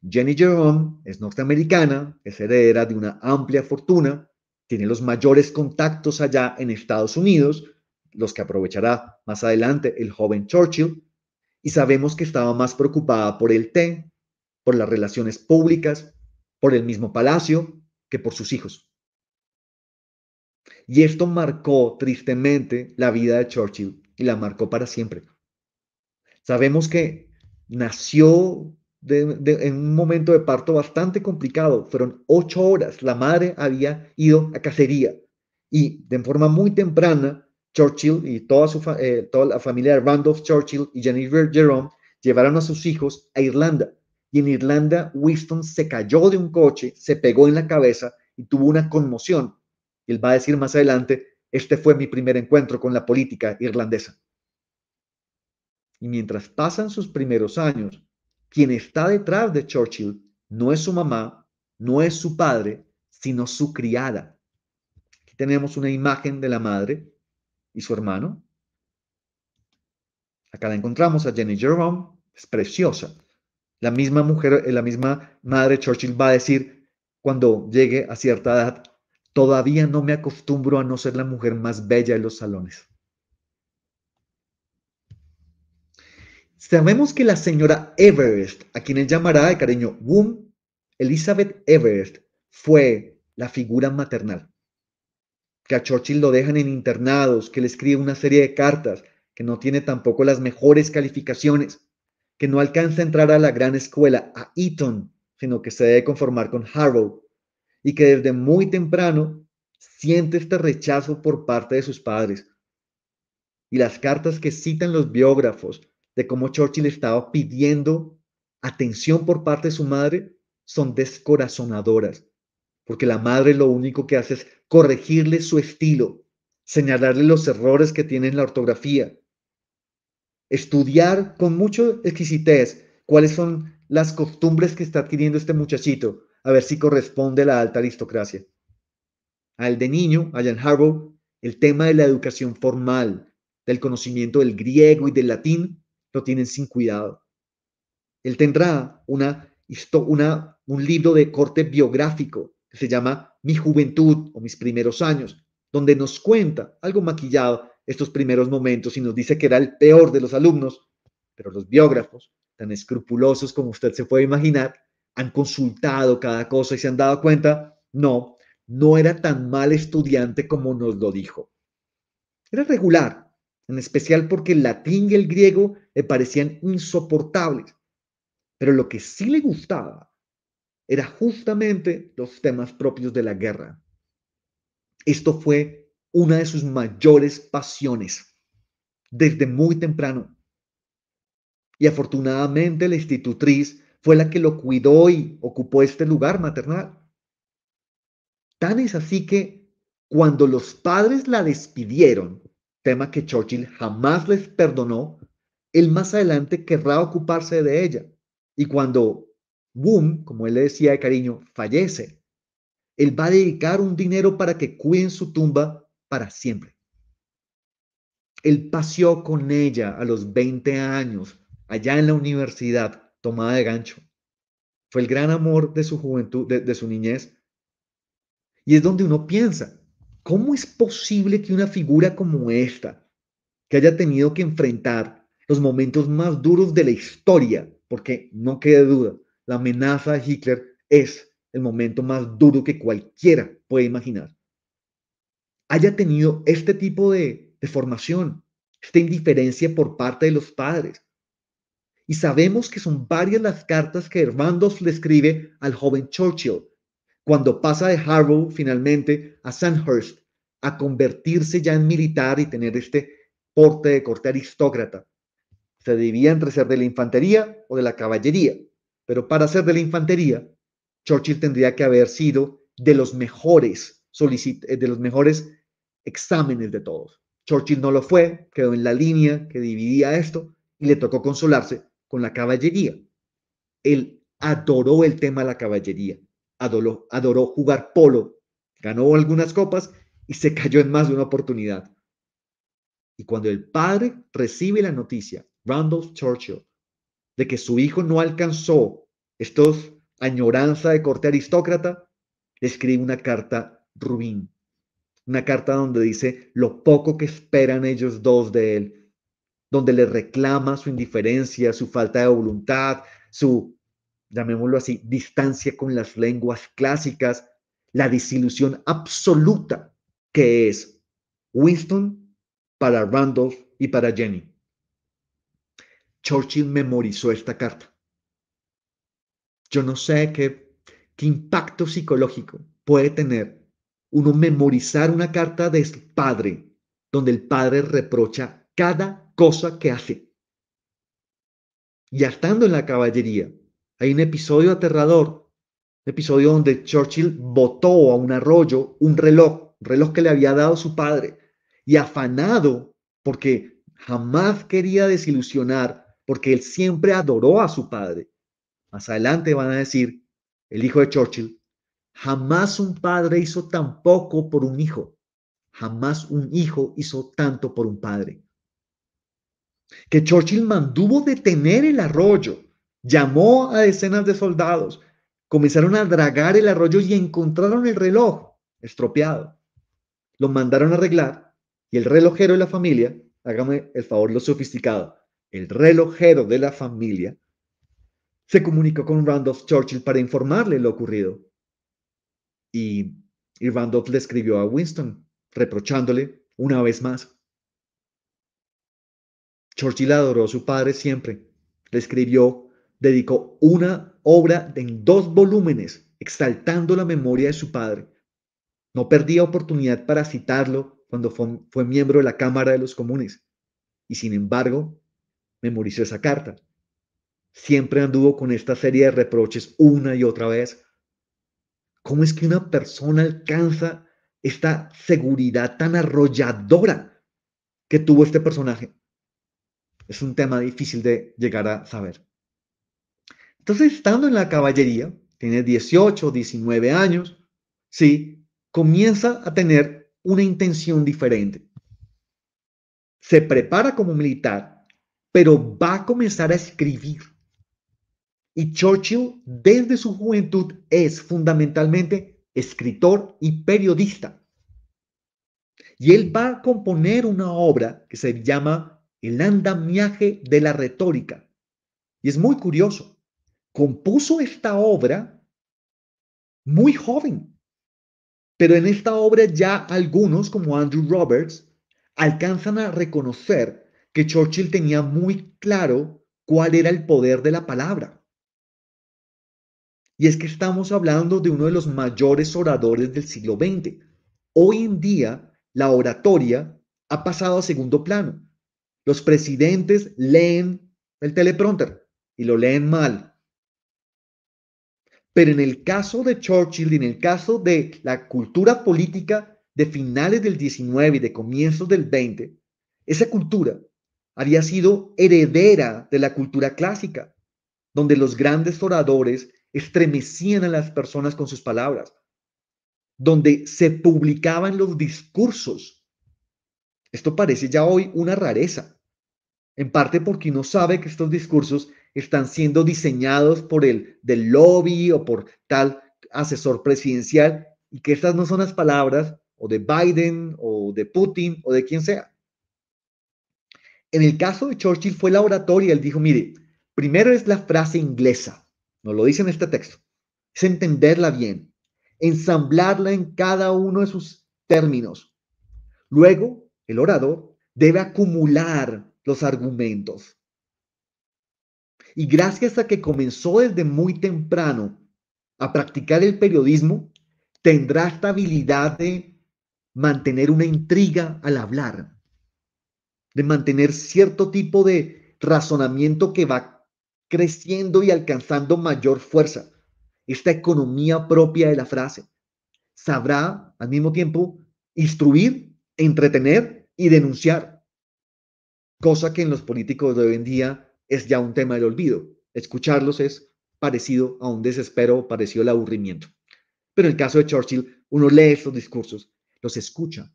Jenny Jerome es norteamericana, es heredera de una amplia fortuna tiene los mayores contactos allá en Estados Unidos, los que aprovechará más adelante el joven Churchill, y sabemos que estaba más preocupada por el té, por las relaciones públicas, por el mismo palacio, que por sus hijos. Y esto marcó tristemente la vida de Churchill y la marcó para siempre. Sabemos que nació en un momento de parto bastante complicado. Fueron ocho horas. La madre había ido a cacería y de forma muy temprana Churchill y toda, su eh, toda la familia de Randolph Churchill y Jennifer Jerome llevaron a sus hijos a Irlanda. Y en Irlanda, Winston se cayó de un coche, se pegó en la cabeza y tuvo una conmoción. Él va a decir más adelante, este fue mi primer encuentro con la política irlandesa. Y mientras pasan sus primeros años, quien está detrás de Churchill no es su mamá, no es su padre, sino su criada. Aquí tenemos una imagen de la madre y su hermano. Acá la encontramos a Jenny Jerome, es preciosa. La misma mujer, eh, la misma madre Churchill va a decir cuando llegue a cierta edad, todavía no me acostumbro a no ser la mujer más bella de los salones. Sabemos que la señora Everest, a quien él llamará de cariño Boom, Elizabeth Everest, fue la figura maternal. Que a Churchill lo dejan en internados, que le escribe una serie de cartas, que no tiene tampoco las mejores calificaciones, que no alcanza a entrar a la gran escuela, a Eton, sino que se debe conformar con Harrow, y que desde muy temprano siente este rechazo por parte de sus padres. Y las cartas que citan los biógrafos, de cómo Churchill estaba pidiendo atención por parte de su madre son descorazonadoras, porque la madre lo único que hace es corregirle su estilo, señalarle los errores que tiene en la ortografía, estudiar con mucho exquisitez cuáles son las costumbres que está adquiriendo este muchachito, a ver si corresponde a la alta aristocracia. Al de niño, a Jan el tema de la educación formal, del conocimiento del griego y del latín, lo tienen sin cuidado. Él tendrá una, una, un libro de corte biográfico que se llama Mi juventud o mis primeros años, donde nos cuenta, algo maquillado, estos primeros momentos y nos dice que era el peor de los alumnos, pero los biógrafos, tan escrupulosos como usted se puede imaginar, han consultado cada cosa y se han dado cuenta, no, no era tan mal estudiante como nos lo dijo. Era regular, en especial porque el latín y el griego le parecían insoportables. Pero lo que sí le gustaba era justamente los temas propios de la guerra. Esto fue una de sus mayores pasiones desde muy temprano. Y afortunadamente la institutriz fue la que lo cuidó y ocupó este lugar maternal. Tan es así que cuando los padres la despidieron tema que Churchill jamás les perdonó, él más adelante querrá ocuparse de ella. Y cuando Boom, como él le decía de cariño, fallece, él va a dedicar un dinero para que cuiden su tumba para siempre. Él paseó con ella a los 20 años, allá en la universidad, tomada de gancho. Fue el gran amor de su juventud, de su niñez. Y es donde uno piensa, ¿Cómo es posible que una figura como esta, que haya tenido que enfrentar los momentos más duros de la historia, porque no quede duda, la amenaza de Hitler es el momento más duro que cualquiera puede imaginar, haya tenido este tipo de, de formación, esta indiferencia por parte de los padres. Y sabemos que son varias las cartas que Hermandos le escribe al joven Churchill cuando pasa de Harrow finalmente a Sandhurst a convertirse ya en militar y tener este porte de corte aristócrata. Se debía entre ser de la infantería o de la caballería, pero para ser de la infantería, Churchill tendría que haber sido de los mejores eh, de los mejores exámenes de todos. Churchill no lo fue, quedó en la línea que dividía esto y le tocó consolarse con la caballería. Él adoró el tema de la caballería adoró, jugar polo, ganó algunas copas y se cayó en más de una oportunidad. Y cuando el padre recibe la noticia, Randolph Churchill, de que su hijo no alcanzó estos añoranza de corte aristócrata, escribe una carta ruin, una carta donde dice lo poco que esperan ellos dos de él, donde le reclama su indiferencia, su falta de voluntad, su llamémoslo así, distancia con las lenguas clásicas, la disilusión absoluta que es Winston para Randolph y para Jenny. Churchill memorizó esta carta. Yo no sé qué, qué impacto psicológico puede tener uno memorizar una carta de su padre, donde el padre reprocha cada cosa que hace. Y estando en la caballería, hay un episodio aterrador, un episodio donde Churchill botó a un arroyo un reloj, un reloj que le había dado su padre, y afanado porque jamás quería desilusionar, porque él siempre adoró a su padre. Más adelante van a decir, el hijo de Churchill, jamás un padre hizo tan poco por un hijo, jamás un hijo hizo tanto por un padre. Que Churchill mandó detener el arroyo llamó a decenas de soldados, comenzaron a dragar el arroyo y encontraron el reloj estropeado. Lo mandaron a arreglar y el relojero de la familia, hágame el favor lo sofisticado, el relojero de la familia, se comunicó con Randolph Churchill para informarle lo ocurrido. Y, Randolph le escribió a Winston, reprochándole una vez más. Churchill adoró a su padre siempre. Le escribió dedicó una obra en dos volúmenes, exaltando la memoria de su padre. No perdía oportunidad para citarlo cuando fue, miembro de la Cámara de los Comunes. Y sin embargo, memorizó esa carta. Siempre anduvo con esta serie de reproches una y otra vez. ¿Cómo es que una persona alcanza esta seguridad tan arrolladora que tuvo este personaje? Es un tema difícil de llegar a saber. Entonces, estando en la caballería, tiene 18, 19 años, ¿sí? Comienza a tener una intención diferente. Se prepara como militar, pero va a comenzar a escribir. Y Churchill, desde su juventud, es fundamentalmente escritor y periodista. Y él va a componer una obra que se llama El andamiaje de la retórica. Y es muy curioso, compuso esta obra muy joven, pero en esta obra ya algunos, como Andrew Roberts, alcanzan a reconocer que Churchill tenía muy claro cuál era el poder de la palabra. Y es que estamos hablando de uno de los mayores oradores del siglo XX. Hoy en día, la oratoria ha pasado a segundo plano. Los presidentes leen el teleprompter y lo leen mal. Pero en el caso de Churchill y en el caso de la cultura política de finales del 19 y de comienzos del 20, esa cultura había sido heredera de la cultura clásica, donde los grandes oradores estremecían a las personas con sus palabras, donde se publicaban los discursos. Esto parece ya hoy una rareza, en parte porque uno sabe que estos discursos están siendo diseñados por el del lobby o por tal asesor presidencial y que estas no son las palabras o de Biden o de Putin o de quien sea. En el caso de Churchill fue la oratoria, él dijo, mire, primero es la frase inglesa, nos lo dice en este texto, es entenderla bien, ensamblarla en cada uno de sus términos. Luego, el orador debe acumular los argumentos y gracias a que comenzó desde muy temprano a practicar el periodismo, tendrá esta habilidad de mantener una intriga al hablar, de mantener cierto tipo de razonamiento que va creciendo y alcanzando mayor fuerza. Esta economía propia de la frase sabrá al mismo tiempo instruir, entretener y denunciar, cosa que en los políticos de hoy en día es ya un tema del olvido. Escucharlos es parecido a un desespero, parecido al aburrimiento. Pero en el caso de Churchill, uno lee estos discursos, los escucha.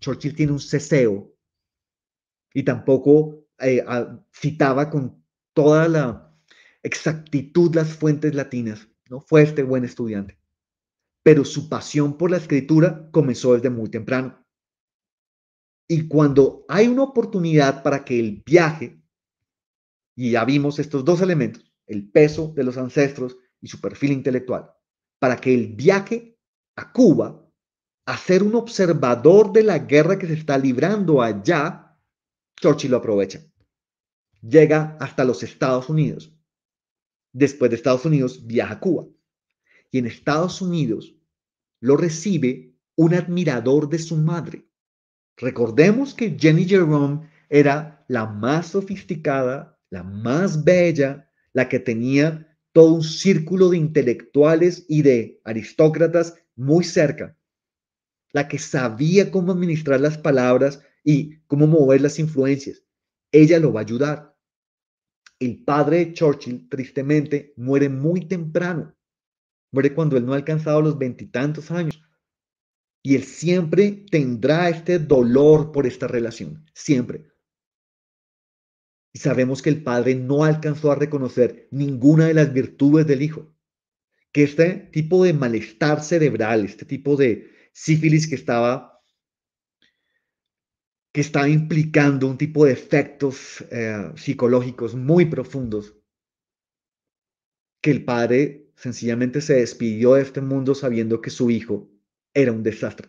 Churchill tiene un ceseo y tampoco eh, citaba con toda la exactitud las fuentes latinas. No fue este buen estudiante. Pero su pasión por la escritura comenzó desde muy temprano. Y cuando hay una oportunidad para que el viaje y ya vimos estos dos elementos, el peso de los ancestros y su perfil intelectual, para que el viaje a Cuba a ser un observador de la guerra que se está librando allá, Churchill lo aprovecha. Llega hasta los Estados Unidos. Después de Estados Unidos viaja a Cuba. Y en Estados Unidos lo recibe un admirador de su madre. Recordemos que Jenny Jerome era la más sofisticada la más bella, la que tenía todo un círculo de intelectuales y de aristócratas muy cerca, la que sabía cómo administrar las palabras y cómo mover las influencias. Ella lo va a ayudar. El padre Churchill, tristemente, muere muy temprano. Muere cuando él no ha alcanzado los veintitantos años. Y él siempre tendrá este dolor por esta relación, siempre. Y sabemos que el padre no alcanzó a reconocer ninguna de las virtudes del hijo. Que este tipo de malestar cerebral, este tipo de sífilis que estaba, que estaba implicando un tipo de efectos eh, psicológicos muy profundos, que el padre sencillamente se despidió de este mundo sabiendo que su hijo era un desastre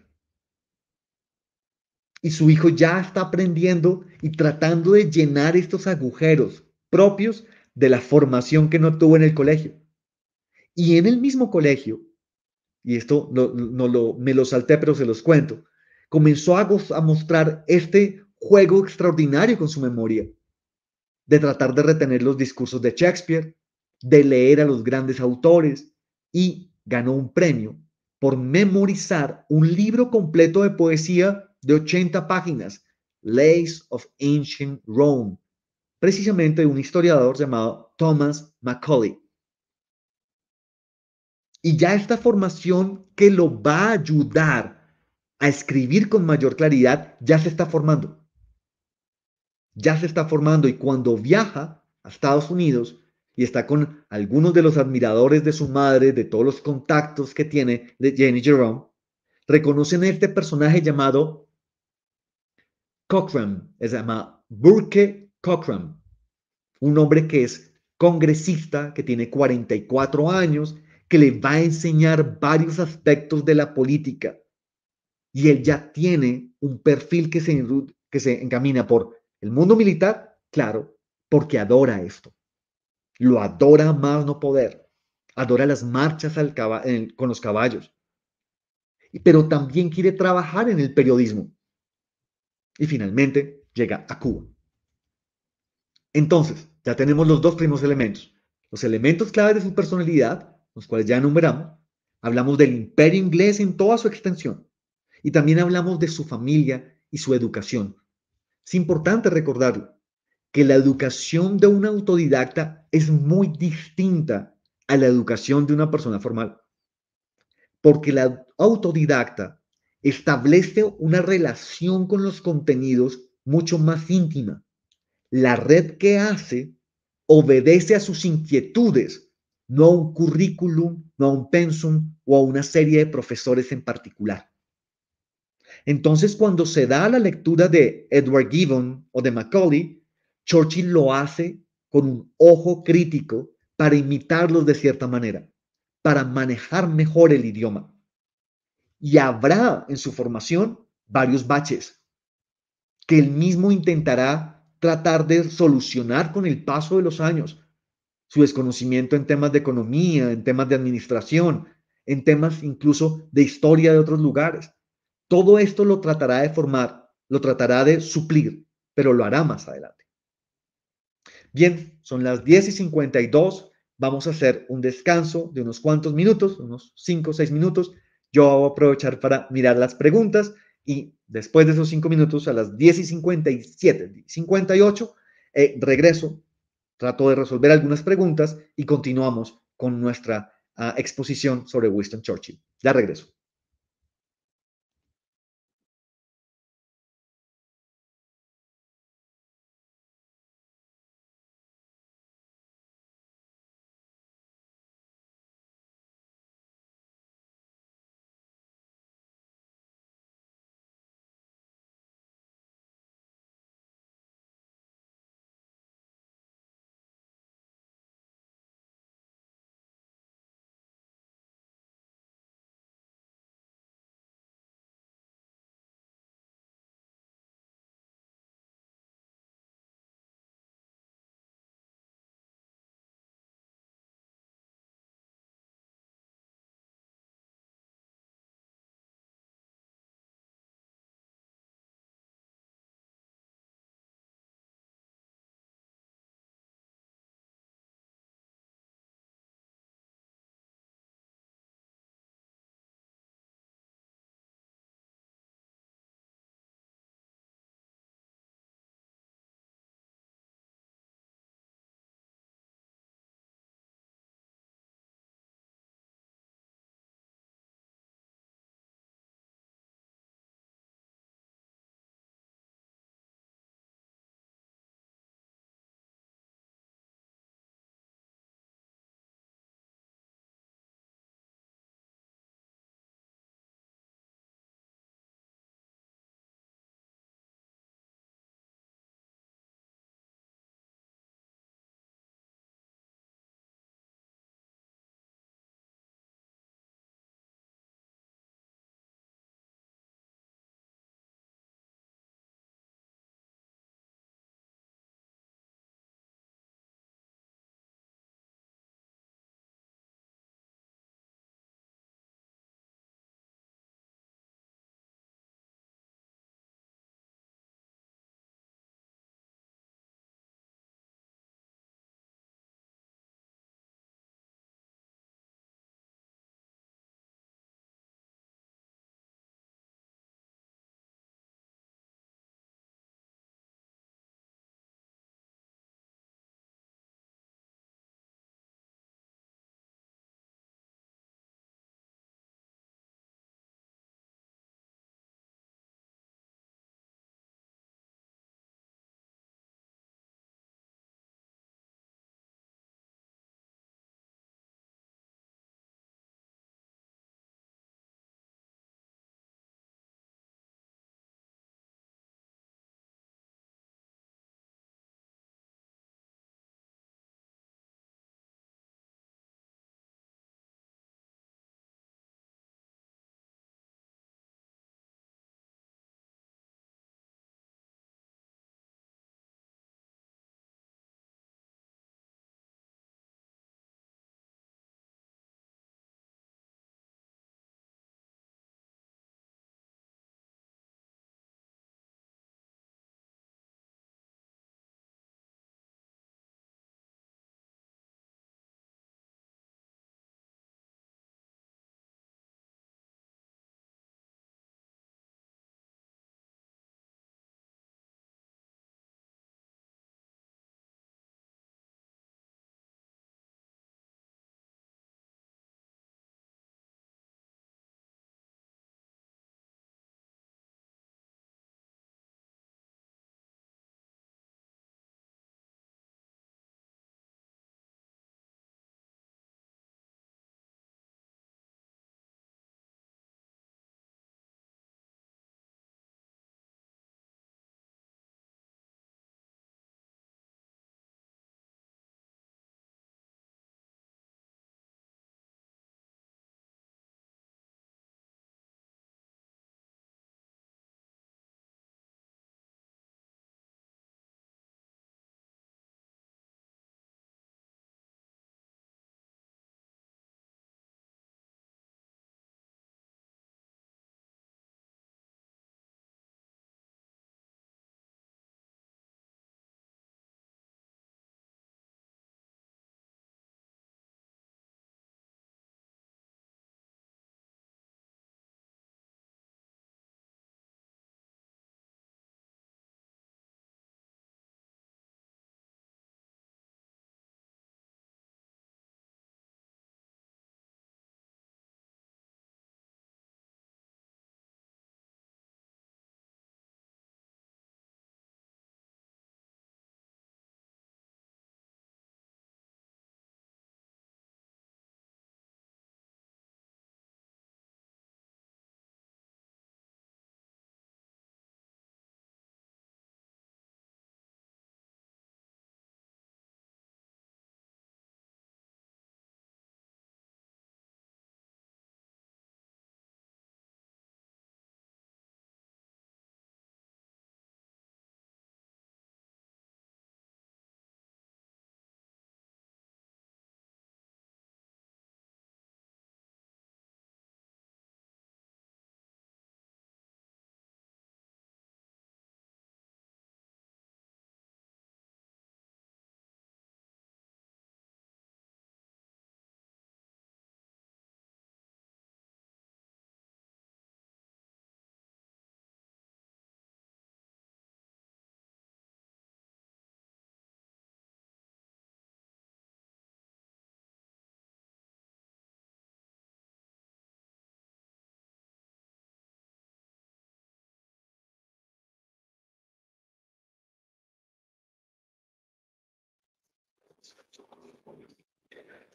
y su hijo ya está aprendiendo y tratando de llenar estos agujeros propios de la formación que no tuvo en el colegio. Y en el mismo colegio, y esto no, lo, me lo salté, pero se los cuento, comenzó a, a mostrar este juego extraordinario con su memoria, de tratar de retener los discursos de Shakespeare, de leer a los grandes autores, y ganó un premio por memorizar un libro completo de poesía de 80 páginas, Lays of Ancient Rome, precisamente de un historiador llamado Thomas Macaulay. Y ya esta formación que lo va a ayudar a escribir con mayor claridad, ya se está formando. Ya se está formando y cuando viaja a Estados Unidos y está con algunos de los admiradores de su madre, de todos los contactos que tiene de Jenny Jerome, reconocen a este personaje llamado Cochran, se llama Burke Cochran, un hombre que es congresista, que tiene 44 años, que le va a enseñar varios aspectos de la política. Y él ya tiene un perfil que se, que se encamina por el mundo militar, claro, porque adora esto. Lo adora más no poder. Adora las marchas al con los caballos. Pero también quiere trabajar en el periodismo y finalmente llega a Cuba. Entonces, ya tenemos los dos primeros elementos, los elementos clave de su personalidad, los cuales ya enumeramos, hablamos del imperio inglés en toda su extensión y también hablamos de su familia y su educación. Es importante recordar que la educación de un autodidacta es muy distinta a la educación de una persona formal, porque la autodidacta establece una relación con los contenidos mucho más íntima. La red que hace obedece a sus inquietudes, no a un currículum, no a un pensum o a una serie de profesores en particular. Entonces, cuando se da la lectura de Edward Gibbon o de Macaulay, Churchill lo hace con un ojo crítico para imitarlos de cierta manera, para manejar mejor el idioma y habrá en su formación varios baches que él mismo intentará tratar de solucionar con el paso de los años. Su desconocimiento en temas de economía, en temas de administración, en temas incluso de historia de otros lugares. Todo esto lo tratará de formar, lo tratará de suplir, pero lo hará más adelante. Bien, son las 10 y 52. Vamos a hacer un descanso de unos cuantos minutos, unos 5 o 6 minutos yo voy a aprovechar para mirar las preguntas y después de esos cinco minutos, a las 10 y 57, 58, eh, regreso, trato de resolver algunas preguntas y continuamos con nuestra ah, exposición sobre Winston Churchill. Ya regreso.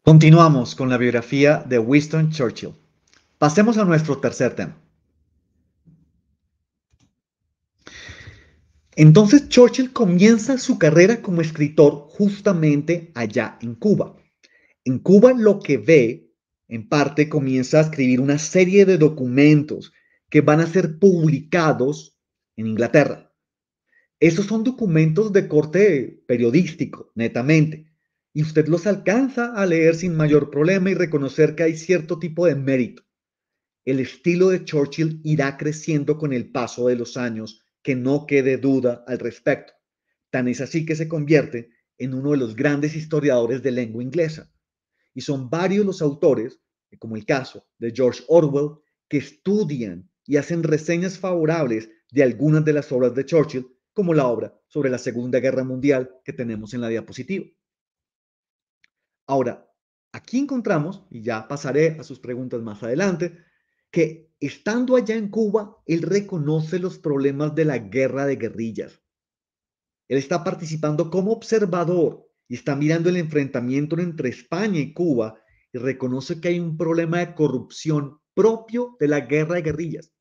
Continuamos con la biografía de Winston Churchill. Pasemos a nuestro tercer tema. Entonces Churchill comienza su carrera como escritor justamente allá en Cuba. En Cuba lo que ve, en parte, comienza a escribir una serie de documentos que van a ser publicados en Inglaterra. Esos son documentos de corte periodístico, netamente, y usted los alcanza a leer sin mayor problema y reconocer que hay cierto tipo de mérito. El estilo de Churchill irá creciendo con el paso de los años, que no quede duda al respecto. Tan es así que se convierte en uno de los grandes historiadores de lengua inglesa. Y son varios los autores, como el caso de George Orwell, que estudian y hacen reseñas favorables de algunas de las obras de Churchill, como la obra sobre la Segunda Guerra Mundial que tenemos en la diapositiva. Ahora, aquí encontramos, y ya pasaré a sus preguntas más adelante, que estando allá en Cuba, él reconoce los problemas de la guerra de guerrillas. Él está participando como observador y está mirando el enfrentamiento entre España y Cuba y reconoce que hay un problema de corrupción propio de la guerra de guerrillas.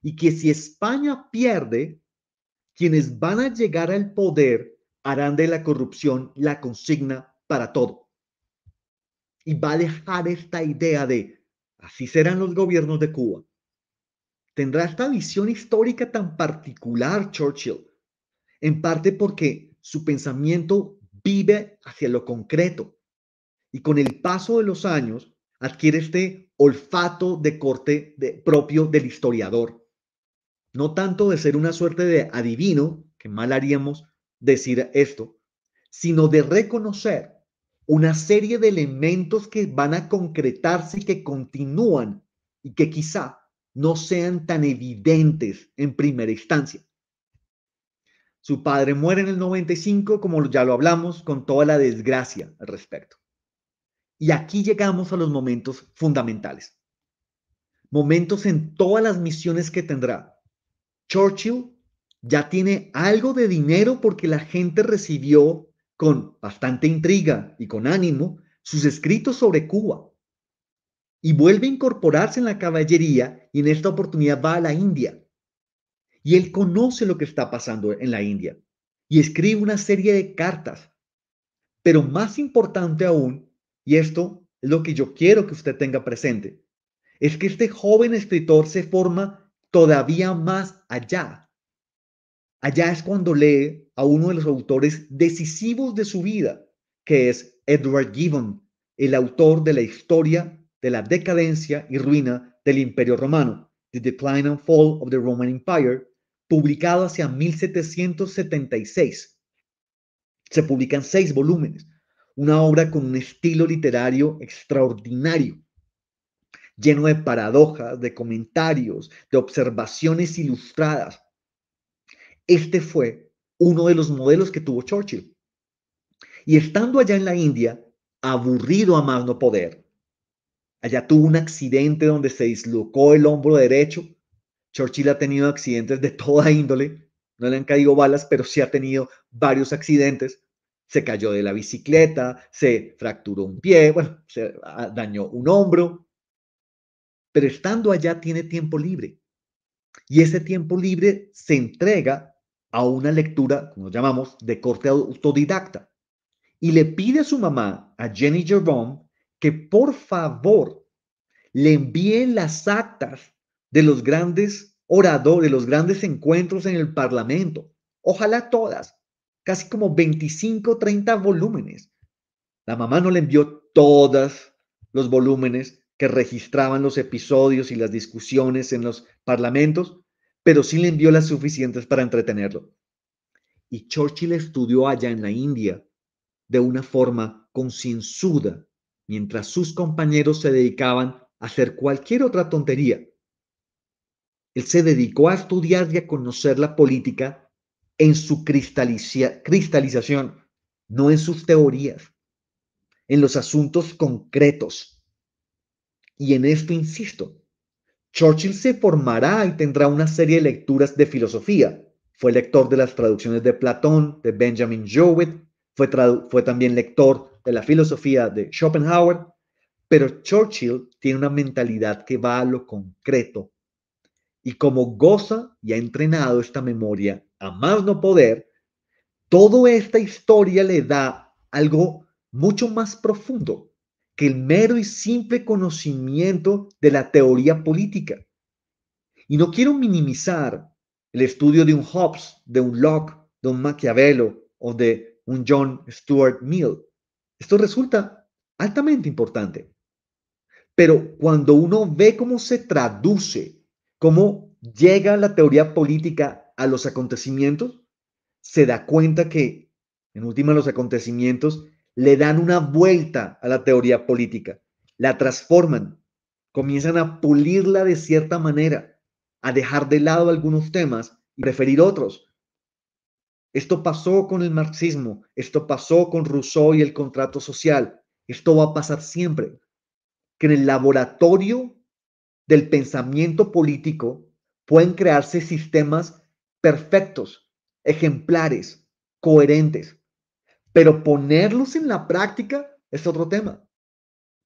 Y que si España pierde, quienes van a llegar al poder harán de la corrupción la consigna para todo y va a dejar esta idea de así serán los gobiernos de Cuba. Tendrá esta visión histórica tan particular Churchill, en parte porque su pensamiento vive hacia lo concreto y con el paso de los años adquiere este olfato de corte propio del historiador. No tanto de ser una suerte de adivino, que mal haríamos decir esto, sino de reconocer una serie de elementos que van a concretarse y que continúan y que quizá no sean tan evidentes en primera instancia. Su padre muere en el 95, como ya lo hablamos, con toda la desgracia al respecto. Y aquí llegamos a los momentos fundamentales. Momentos en todas las misiones que tendrá. Churchill ya tiene algo de dinero porque la gente recibió con bastante intriga y con ánimo sus escritos sobre Cuba y vuelve a incorporarse en la caballería y en esta oportunidad va a la India. Y él conoce lo que está pasando en la India y escribe una serie de cartas. Pero más importante aún, y esto es lo que yo quiero que usted tenga presente, es que este joven escritor se forma todavía más allá Allá es cuando lee a uno de los autores decisivos de su vida, que es Edward Gibbon, el autor de la historia de la decadencia y ruina del Imperio Romano, The Decline and Fall of the Roman Empire, publicado hacia 1776. Se publican seis volúmenes, una obra con un estilo literario extraordinario, lleno de paradojas, de comentarios, de observaciones ilustradas, este fue uno de los modelos que tuvo Churchill. Y estando allá en la India, aburrido a más no poder, allá tuvo un accidente donde se dislocó el hombro derecho. Churchill ha tenido accidentes de toda índole, no le han caído balas, pero sí ha tenido varios accidentes. Se cayó de la bicicleta, se fracturó un pie, bueno, se ah, dañó un hombro. Pero estando allá tiene tiempo libre. Y ese tiempo libre se entrega a una lectura, como llamamos, de corte autodidacta. Y le pide a su mamá, a Jenny Jerome, que por favor le envíe las actas de los grandes oradores, de los grandes encuentros en el Parlamento. Ojalá todas, casi como 25, 30 volúmenes. La mamá no le envió todos los volúmenes que registraban los episodios y las discusiones en los parlamentos, pero sí le envió las suficientes para entretenerlo. Y Churchill estudió allá en la India de una forma concienzuda, mientras sus compañeros se dedicaban a hacer cualquier otra tontería. Él se dedicó a estudiar y a conocer la política en su cristalización, no en sus teorías, en los asuntos concretos. Y en esto insisto, Churchill se formará y tendrá una serie de lecturas de filosofía. Fue lector de las traducciones de Platón, de Benjamin Jowett, fue, fue también lector de la filosofía de Schopenhauer, pero Churchill tiene una mentalidad que va a lo concreto. Y como goza y ha entrenado esta memoria a más no poder, toda esta historia le da algo mucho más profundo que el mero y simple conocimiento de la teoría política. Y no quiero minimizar el estudio de un Hobbes, de un Locke, de un Maquiavelo o de un John Stuart Mill. Esto resulta altamente importante. Pero cuando uno ve cómo se traduce, cómo llega la teoría política a los acontecimientos, se da cuenta que, en última, los acontecimientos le dan una vuelta a la teoría política, la transforman, comienzan a pulirla de cierta manera, a dejar de lado algunos temas y preferir otros. Esto pasó con el marxismo, esto pasó con Rousseau y el contrato social, esto va a pasar siempre, que en el laboratorio del pensamiento político pueden crearse sistemas perfectos, ejemplares, coherentes pero ponerlos en la práctica es otro tema,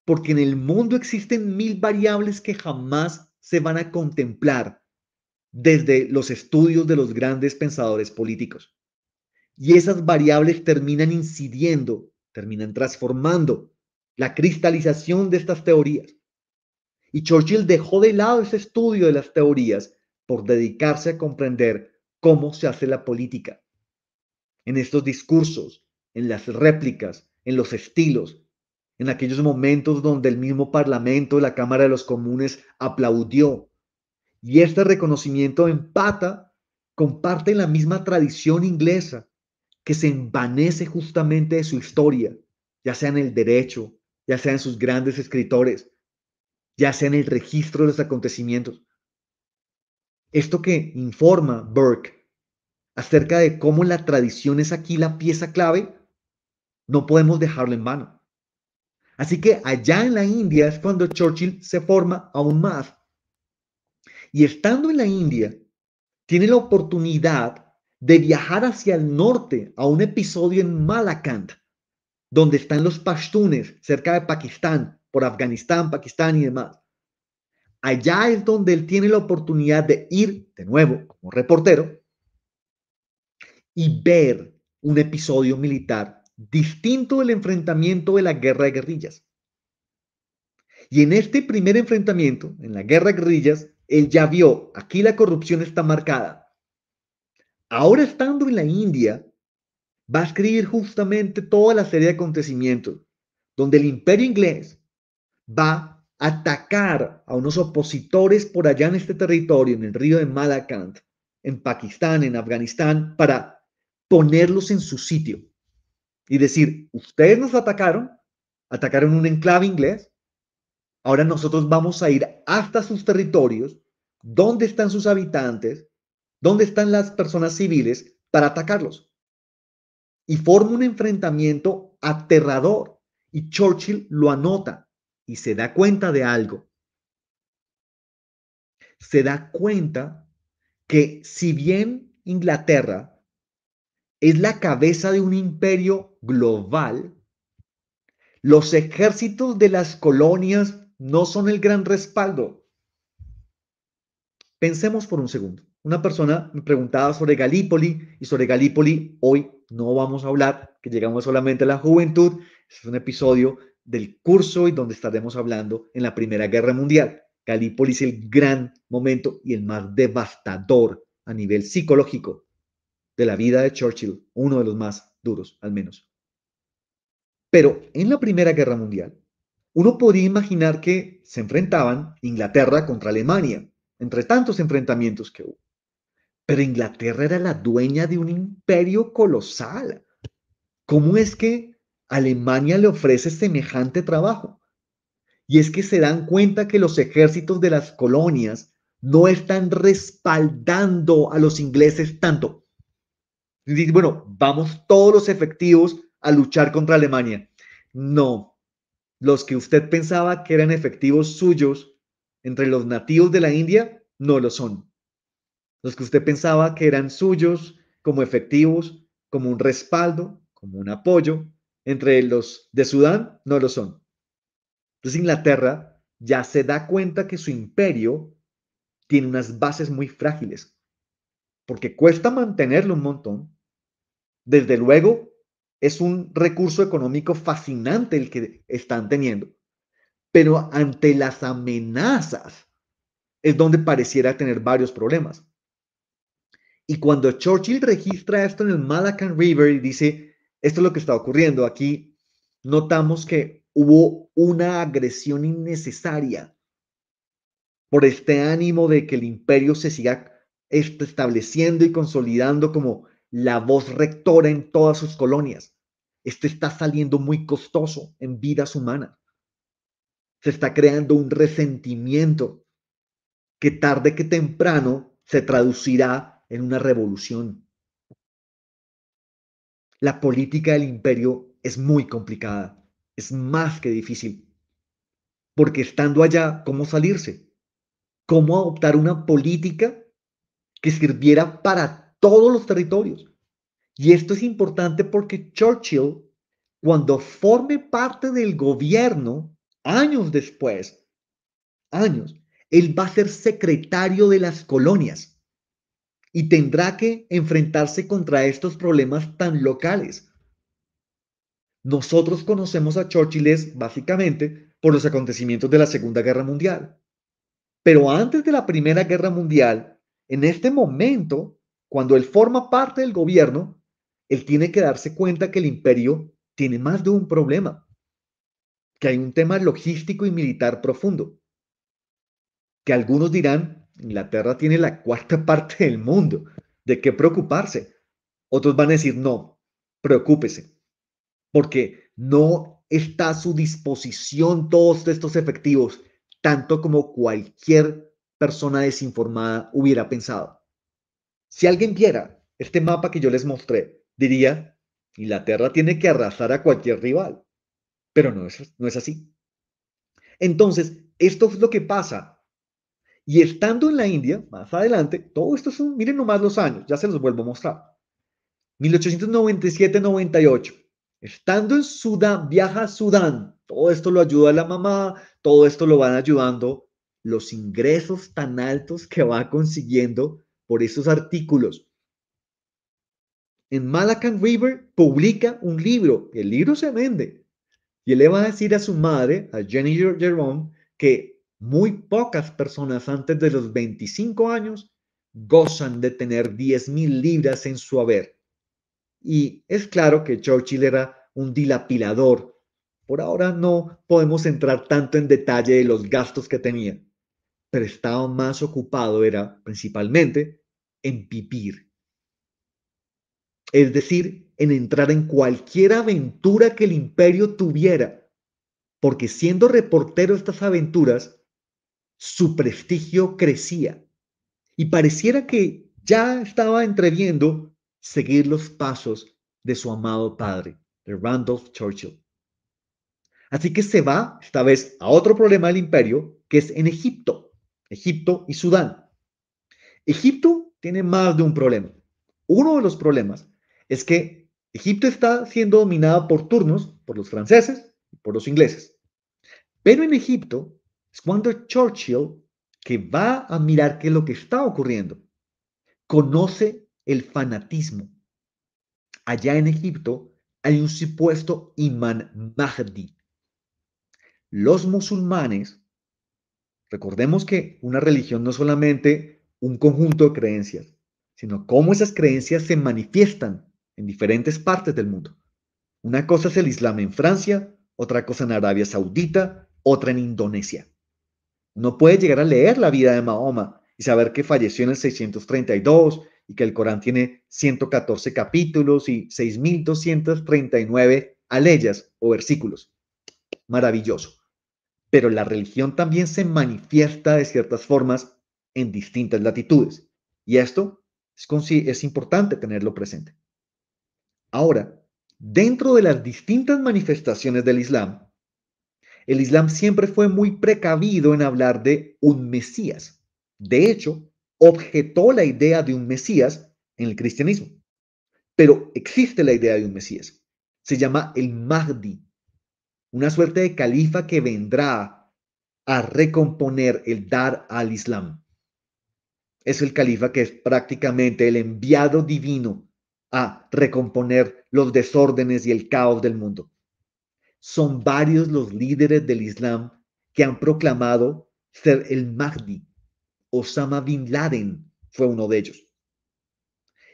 porque en el mundo existen mil variables que jamás se van a contemplar desde los estudios de los grandes pensadores políticos. Y esas variables terminan incidiendo, terminan transformando la cristalización de estas teorías. Y Churchill dejó de lado ese estudio de las teorías por dedicarse a comprender cómo se hace la política. En estos discursos, en las réplicas, en los estilos, en aquellos momentos donde el mismo Parlamento, la Cámara de los Comunes, aplaudió. Y este reconocimiento empata, comparte la misma tradición inglesa que se envanece justamente de su historia, ya sea en el derecho, ya sea en sus grandes escritores, ya sea en el registro de los acontecimientos. Esto que informa Burke acerca de cómo la tradición es aquí la pieza clave, no podemos dejarlo en vano. Así que allá en la India es cuando Churchill se forma aún más. Y estando en la India, tiene la oportunidad de viajar hacia el norte a un episodio en Malakand, donde están los pashtunes, cerca de Pakistán, por Afganistán, Pakistán y demás. Allá es donde él tiene la oportunidad de ir de nuevo como reportero y ver un episodio militar distinto del enfrentamiento de la guerra de guerrillas. Y en este primer enfrentamiento, en la guerra de guerrillas, él ya vio, aquí la corrupción está marcada. Ahora estando en la India, va a escribir justamente toda la serie de acontecimientos donde el imperio inglés va a atacar a unos opositores por allá en este territorio, en el río de Malakand, en Pakistán, en Afganistán, para ponerlos en su sitio y decir, ustedes nos atacaron, atacaron un enclave inglés, ahora nosotros vamos a ir hasta sus territorios, dónde están sus habitantes, dónde están las personas civiles para atacarlos. Y forma un enfrentamiento aterrador. Y Churchill lo anota y se da cuenta de algo. Se da cuenta que si bien Inglaterra es la cabeza de un imperio global, los ejércitos de las colonias no son el gran respaldo. Pensemos por un segundo. Una persona me preguntaba sobre Galípoli y sobre Galípoli hoy no vamos a hablar, que llegamos solamente a la juventud. Este es un episodio del curso y donde estaremos hablando en la Primera Guerra Mundial. Galípoli es el gran momento y el más devastador a nivel psicológico de la vida de Churchill, uno de los más duros, al menos. Pero en la Primera Guerra Mundial, uno podría imaginar que se enfrentaban Inglaterra contra Alemania, entre tantos enfrentamientos que hubo. Pero Inglaterra era la dueña de un imperio colosal. ¿Cómo es que Alemania le ofrece semejante trabajo? Y es que se dan cuenta que los ejércitos de las colonias no están respaldando a los ingleses tanto bueno, vamos todos los efectivos a luchar contra Alemania. No, los que usted pensaba que eran efectivos suyos entre los nativos de la India, no lo son. Los que usted pensaba que eran suyos como efectivos, como un respaldo, como un apoyo, entre los de Sudán, no lo son. Entonces Inglaterra ya se da cuenta que su imperio tiene unas bases muy frágiles, porque cuesta mantenerlo un montón, desde luego, es un recurso económico fascinante el que están teniendo, pero ante las amenazas es donde pareciera tener varios problemas. Y cuando Churchill registra esto en el Malacan River y dice, esto es lo que está ocurriendo, aquí notamos que hubo una agresión innecesaria por este ánimo de que el imperio se siga estableciendo y consolidando como la voz rectora en todas sus colonias. Este está saliendo muy costoso en vidas humanas. Se está creando un resentimiento que tarde que temprano se traducirá en una revolución. La política del imperio es muy complicada, es más que difícil, porque estando allá, ¿cómo salirse? ¿Cómo adoptar una política que sirviera para todos los territorios. Y esto es importante porque Churchill, cuando forme parte del gobierno, años después, años, él va a ser secretario de las colonias y tendrá que enfrentarse contra estos problemas tan locales. Nosotros conocemos a Churchill es básicamente por los acontecimientos de la Segunda Guerra Mundial. Pero antes de la Primera Guerra Mundial, en este momento, cuando él forma parte del gobierno, él tiene que darse cuenta que el imperio tiene más de un problema, que hay un tema logístico y militar profundo, que algunos dirán, Inglaterra tiene la cuarta parte del mundo, ¿de qué preocuparse? Otros van a decir, no, preocúpese, porque no está a su disposición todos estos efectivos, tanto como cualquier persona desinformada hubiera pensado. Si alguien viera este mapa que yo les mostré, diría, Inglaterra tiene que arrasar a cualquier rival. Pero no es, no es así. Entonces, esto es lo que pasa. Y estando en la India, más adelante, todo esto son, miren nomás los años, ya se los vuelvo a mostrar. 1897-98. Estando en Sudán, viaja a Sudán. Todo esto lo ayuda a la mamá, todo esto lo van ayudando los ingresos tan altos que va consiguiendo por esos artículos. En Malacan River publica un libro, el libro se vende, y él le va a decir a su madre, a Jenny Jerome, que muy pocas personas antes de los 25 años gozan de tener 10 mil libras en su haber. Y es claro que Churchill era un dilapilador. Por ahora no podemos entrar tanto en detalle de los gastos que tenía pero estaba más ocupado era principalmente en pipir. Es decir, en entrar en cualquier aventura que el imperio tuviera, porque siendo reportero de estas aventuras, su prestigio crecía y pareciera que ya estaba entreviendo seguir los pasos de su amado padre, de Randolph Churchill. Así que se va, esta vez, a otro problema del imperio, que es en Egipto Egipto y Sudán. Egipto tiene más de un problema. Uno de los problemas es que Egipto está siendo dominada por turnos, por los franceses y por los ingleses. Pero en Egipto es cuando Churchill, que va a mirar qué es lo que está ocurriendo, conoce el fanatismo. Allá en Egipto hay un supuesto imán Mahdi. Los musulmanes Recordemos que una religión no es solamente un conjunto de creencias, sino cómo esas creencias se manifiestan en diferentes partes del mundo. Una cosa es el Islam en Francia, otra cosa en Arabia Saudita, otra en Indonesia. Uno puede llegar a leer la vida de Mahoma y saber que falleció en el 632 y que el Corán tiene 114 capítulos y 6.239 aleyas o versículos. Maravilloso pero la religión también se manifiesta de ciertas formas en distintas latitudes. Y esto es, es importante tenerlo presente. Ahora, dentro de las distintas manifestaciones del Islam, el Islam siempre fue muy precavido en hablar de un Mesías. De hecho, objetó la idea de un Mesías en el cristianismo. Pero existe la idea de un Mesías. Se llama el Mahdi una suerte de califa que vendrá a recomponer el dar al Islam. Es el califa que es prácticamente el enviado divino a recomponer los desórdenes y el caos del mundo. Son varios los líderes del Islam que han proclamado ser el Mahdi. Osama bin Laden fue uno de ellos.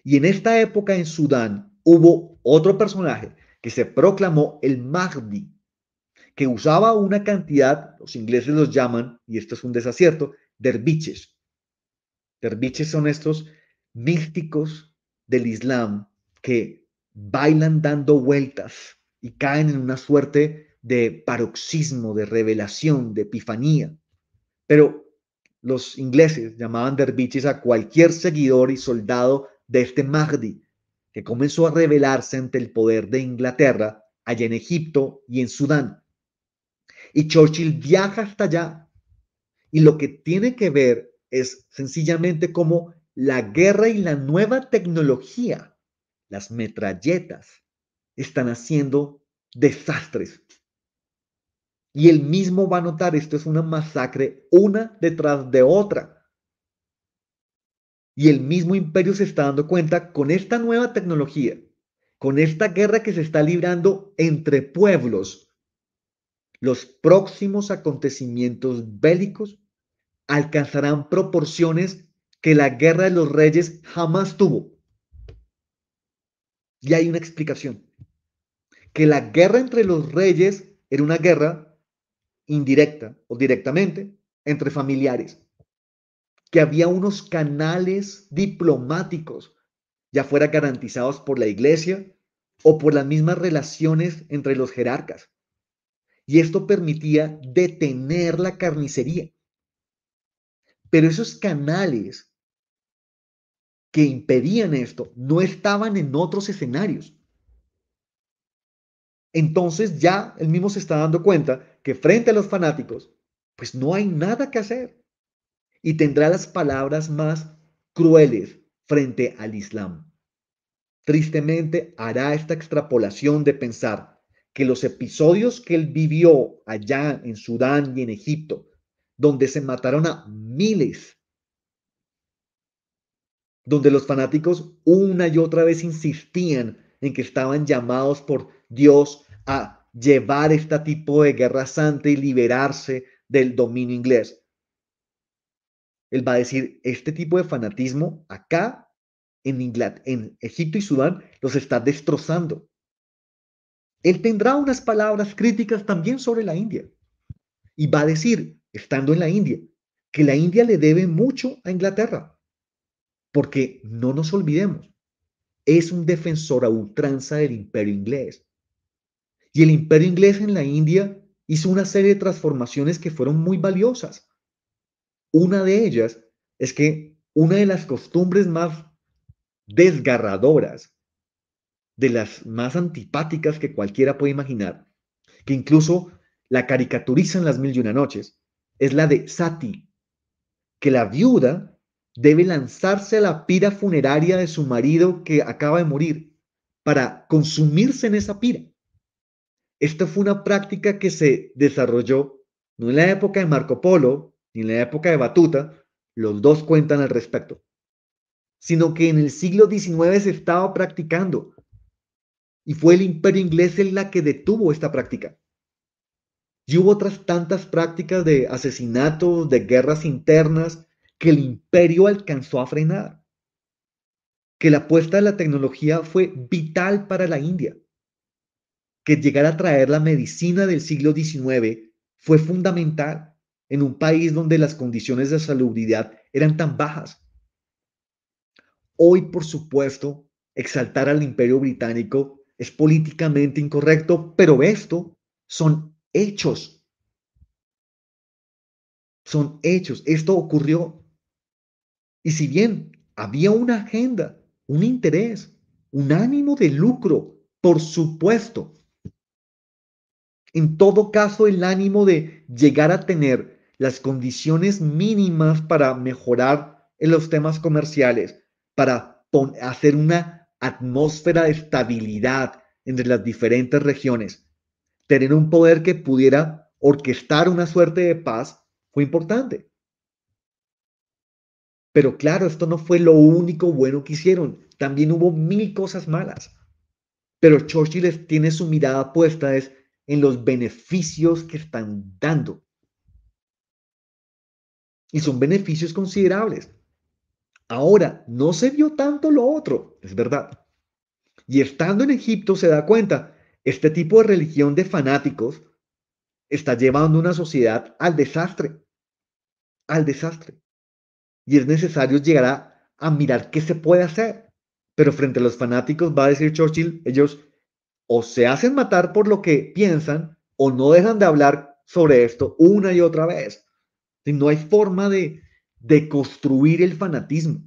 Y en esta época en Sudán hubo otro personaje que se proclamó el Mahdi, que usaba una cantidad, los ingleses los llaman, y esto es un desacierto, derviches. Derviches son estos místicos del Islam que bailan dando vueltas y caen en una suerte de paroxismo, de revelación, de epifanía. Pero los ingleses llamaban derviches a cualquier seguidor y soldado de este Mahdi, que comenzó a rebelarse ante el poder de Inglaterra allá en Egipto y en Sudán. Y Churchill viaja hasta allá y lo que tiene que ver es sencillamente como la guerra y la nueva tecnología, las metralletas, están haciendo desastres. Y él mismo va a notar, esto es una masacre una detrás de otra. Y el mismo imperio se está dando cuenta con esta nueva tecnología, con esta guerra que se está librando entre pueblos, los próximos acontecimientos bélicos alcanzarán proporciones que la guerra de los reyes jamás tuvo. Y hay una explicación. Que la guerra entre los reyes era una guerra indirecta o directamente entre familiares. Que había unos canales diplomáticos, ya fuera garantizados por la iglesia o por las mismas relaciones entre los jerarcas y esto permitía detener la carnicería. Pero esos canales que impedían esto no estaban en otros escenarios. Entonces ya él mismo se está dando cuenta que frente a los fanáticos, pues no hay nada que hacer. Y tendrá las palabras más crueles frente al Islam. Tristemente hará esta extrapolación de pensar que los episodios que él vivió allá en Sudán y en Egipto, donde se mataron a miles, donde los fanáticos una y otra vez insistían en que estaban llamados por Dios a llevar este tipo de guerra santa y liberarse del dominio inglés. Él va a decir, este tipo de fanatismo acá en, en Egipto y Sudán los está destrozando. Él tendrá unas palabras críticas también sobre la India. Y va a decir, estando en la India, que la India le debe mucho a Inglaterra. Porque no nos olvidemos, es un defensor a ultranza del imperio inglés. Y el imperio inglés en la India hizo una serie de transformaciones que fueron muy valiosas. Una de ellas es que una de las costumbres más desgarradoras de las más antipáticas que cualquiera puede imaginar, que incluso la caricaturizan las mil y una noches, es la de Sati, que la viuda debe lanzarse a la pira funeraria de su marido que acaba de morir para consumirse en esa pira. Esta fue una práctica que se desarrolló no en la época de Marco Polo ni en la época de Batuta, los dos cuentan al respecto, sino que en el siglo XIX se estaba practicando y fue el imperio inglés el la que detuvo esta práctica. Y hubo otras tantas prácticas de asesinatos, de guerras internas, que el imperio alcanzó a frenar. Que la apuesta de la tecnología fue vital para la India. Que llegar a traer la medicina del siglo XIX fue fundamental en un país donde las condiciones de salubridad eran tan bajas. Hoy, por supuesto, exaltar al imperio británico es políticamente incorrecto, pero esto son hechos. Son hechos. Esto ocurrió. Y si bien había una agenda, un interés, un ánimo de lucro, por supuesto, en todo caso el ánimo de llegar a tener las condiciones mínimas para mejorar en los temas comerciales, para hacer una atmósfera de estabilidad entre las diferentes regiones, tener un poder que pudiera orquestar una suerte de paz fue importante. Pero claro, esto no fue lo único bueno que hicieron. También hubo mil cosas malas. Pero Churchill tiene su mirada puesta en los beneficios que están dando. Y son beneficios considerables. Ahora, no se vio tanto lo otro, es verdad. Y estando en Egipto se da cuenta, este tipo de religión de fanáticos está llevando una sociedad al desastre, al desastre. Y es necesario llegar a, a mirar qué se puede hacer. Pero frente a los fanáticos, va a decir Churchill, ellos o se hacen matar por lo que piensan o no dejan de hablar sobre esto una y otra vez. No hay forma de, de construir el fanatismo.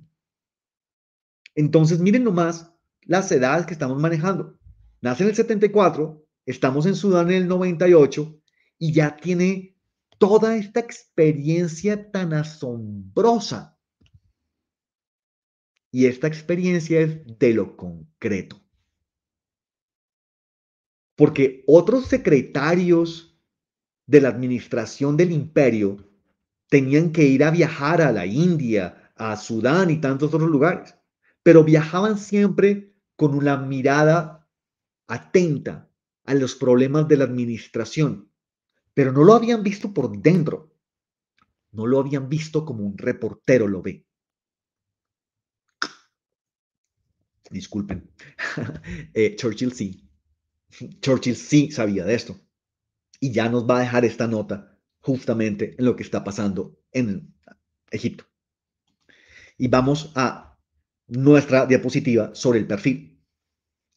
Entonces, miren nomás las edades que estamos manejando. Nace en el 74, estamos en Sudán en el 98 y ya tiene toda esta experiencia tan asombrosa. Y esta experiencia es de lo concreto. Porque otros secretarios de la administración del imperio tenían que ir a viajar a la India, a Sudán y tantos otros lugares, pero viajaban siempre con una mirada atenta a los problemas de la administración, pero no lo habían visto por dentro, no lo habían visto como un reportero lo ve. Disculpen, eh, Churchill sí, Churchill sí sabía de esto y ya nos va a dejar esta nota justamente en lo que está pasando en Egipto. Y vamos a nuestra diapositiva sobre el perfil.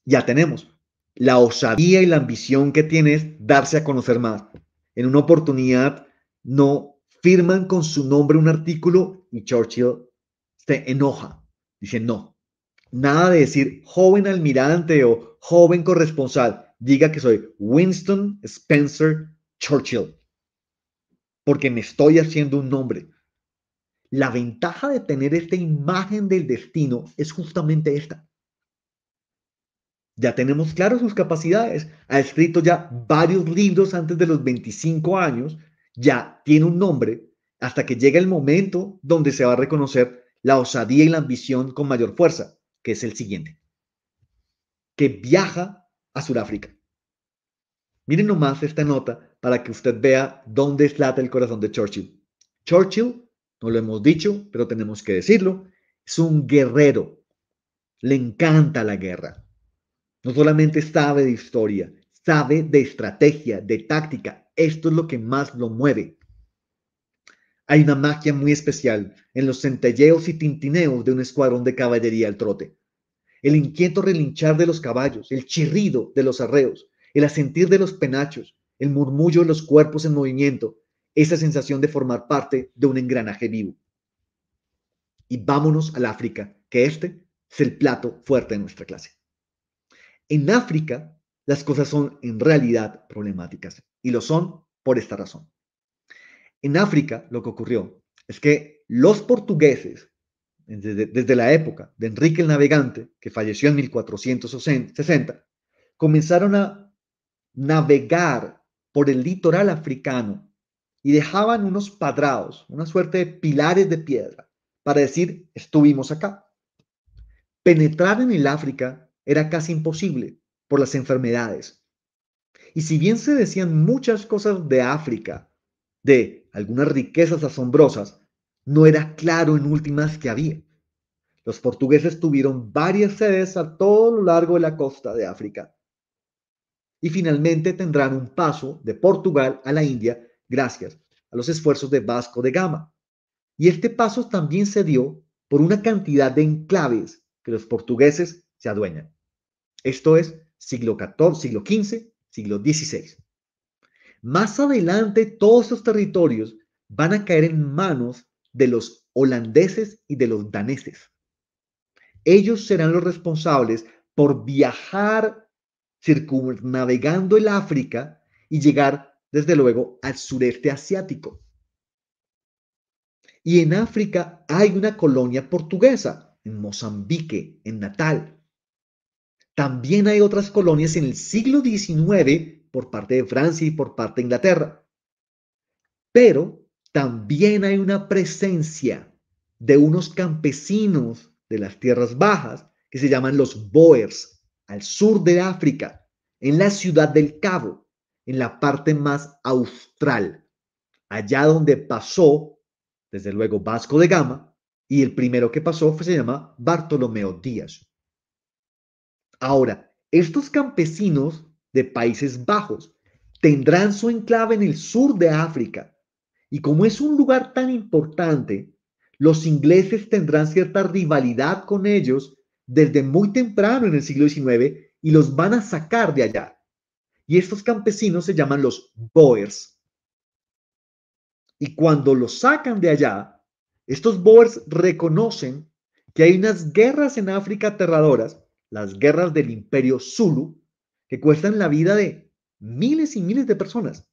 Ya tenemos la osadía y la ambición que tiene es darse a conocer más. En una oportunidad no firman con su nombre un artículo y Churchill se enoja. Dice, no, nada de decir joven almirante o joven corresponsal. Diga que soy Winston Spencer Churchill porque me estoy haciendo un nombre. La ventaja de tener esta imagen del destino es justamente esta. Ya tenemos claro sus capacidades. Ha escrito ya varios libros antes de los 25 años. Ya tiene un nombre hasta que llega el momento donde se va a reconocer la osadía y la ambición con mayor fuerza, que es el siguiente. Que viaja a Sudáfrica. Miren nomás esta nota para que usted vea dónde late el corazón de Churchill. Churchill, no lo hemos dicho, pero tenemos que decirlo, es un guerrero. Le encanta la guerra. No solamente sabe de historia, sabe de estrategia, de táctica. Esto es lo que más lo mueve. Hay una magia muy especial en los centelleos y tintineos de un escuadrón de caballería al trote. El inquieto relinchar de los caballos, el chirrido de los arreos, el asentir de los penachos, el murmullo de los cuerpos en movimiento, esa sensación de formar parte de un engranaje vivo. Y vámonos al África, que este es el plato fuerte de nuestra clase. En África, las cosas son en realidad problemáticas, y lo son por esta razón. En África, lo que ocurrió es que los portugueses, desde, desde la época de Enrique el Navegante, que falleció en 1460, comenzaron a navegar por el litoral africano y dejaban unos padrados, una suerte de pilares de piedra, para decir, estuvimos acá. Penetrar en el África era casi imposible por las enfermedades. Y si bien se decían muchas cosas de África, de algunas riquezas asombrosas, no era claro en últimas que había. Los portugueses tuvieron varias sedes a todo lo largo de la costa de África y finalmente tendrán un paso de Portugal a la India gracias a los esfuerzos de Vasco de Gama. Y este paso también se dio por una cantidad de enclaves que los portugueses se adueñan. Esto es siglo XIV, siglo XV, siglo XVI. Más adelante todos estos territorios van a caer en manos de los holandeses y de los daneses. Ellos serán los responsables por viajar circunnavegando el África y llegar, desde luego, al sureste asiático. Y en África hay una colonia portuguesa, en Mozambique, en Natal. También hay otras colonias en el siglo XIX por parte de Francia y por parte de Inglaterra. Pero también hay una presencia de unos campesinos de las tierras bajas que se llaman los Boers, al sur de África, en la ciudad del Cabo, en la parte más austral, allá donde pasó, desde luego, Vasco de Gama, y el primero que pasó se llama Bartolomeo Díaz. Ahora, estos campesinos de Países Bajos tendrán su enclave en el sur de África, y como es un lugar tan importante, los ingleses tendrán cierta rivalidad con ellos desde muy temprano en el siglo XIX y los van a sacar de allá. Y estos campesinos se llaman los Boers. Y cuando los sacan de allá, estos Boers reconocen que hay unas guerras en África aterradoras, las guerras del imperio Zulu, que cuestan la vida de miles y miles de personas,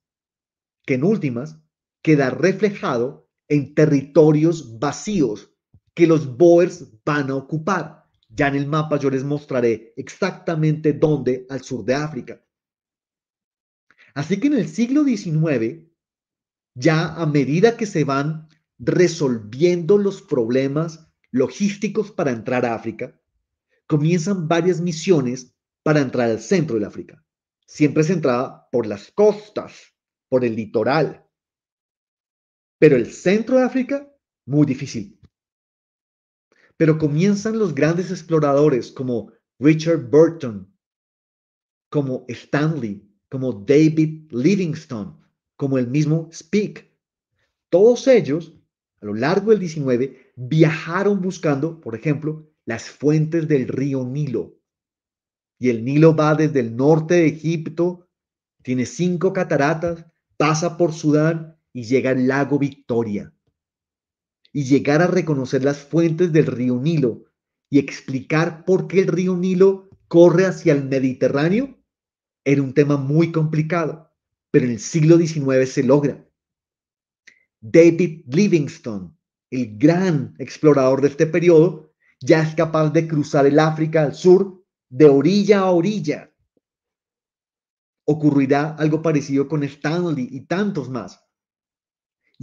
que en últimas queda reflejado en territorios vacíos que los Boers van a ocupar. Ya en el mapa yo les mostraré exactamente dónde al sur de África. Así que en el siglo XIX, ya a medida que se van resolviendo los problemas logísticos para entrar a África, comienzan varias misiones para entrar al centro de África. Siempre se por las costas, por el litoral. Pero el centro de África, muy difícil. Pero comienzan los grandes exploradores como Richard Burton, como Stanley, como David Livingstone, como el mismo Speak. Todos ellos, a lo largo del 19, viajaron buscando, por ejemplo, las fuentes del río Nilo. Y el Nilo va desde el norte de Egipto, tiene cinco cataratas, pasa por Sudán y llega al lago Victoria y llegar a reconocer las fuentes del río Nilo y explicar por qué el río Nilo corre hacia el Mediterráneo era un tema muy complicado, pero en el siglo XIX se logra. David Livingstone, el gran explorador de este periodo, ya es capaz de cruzar el África al sur de orilla a orilla. Ocurrirá algo parecido con Stanley y tantos más.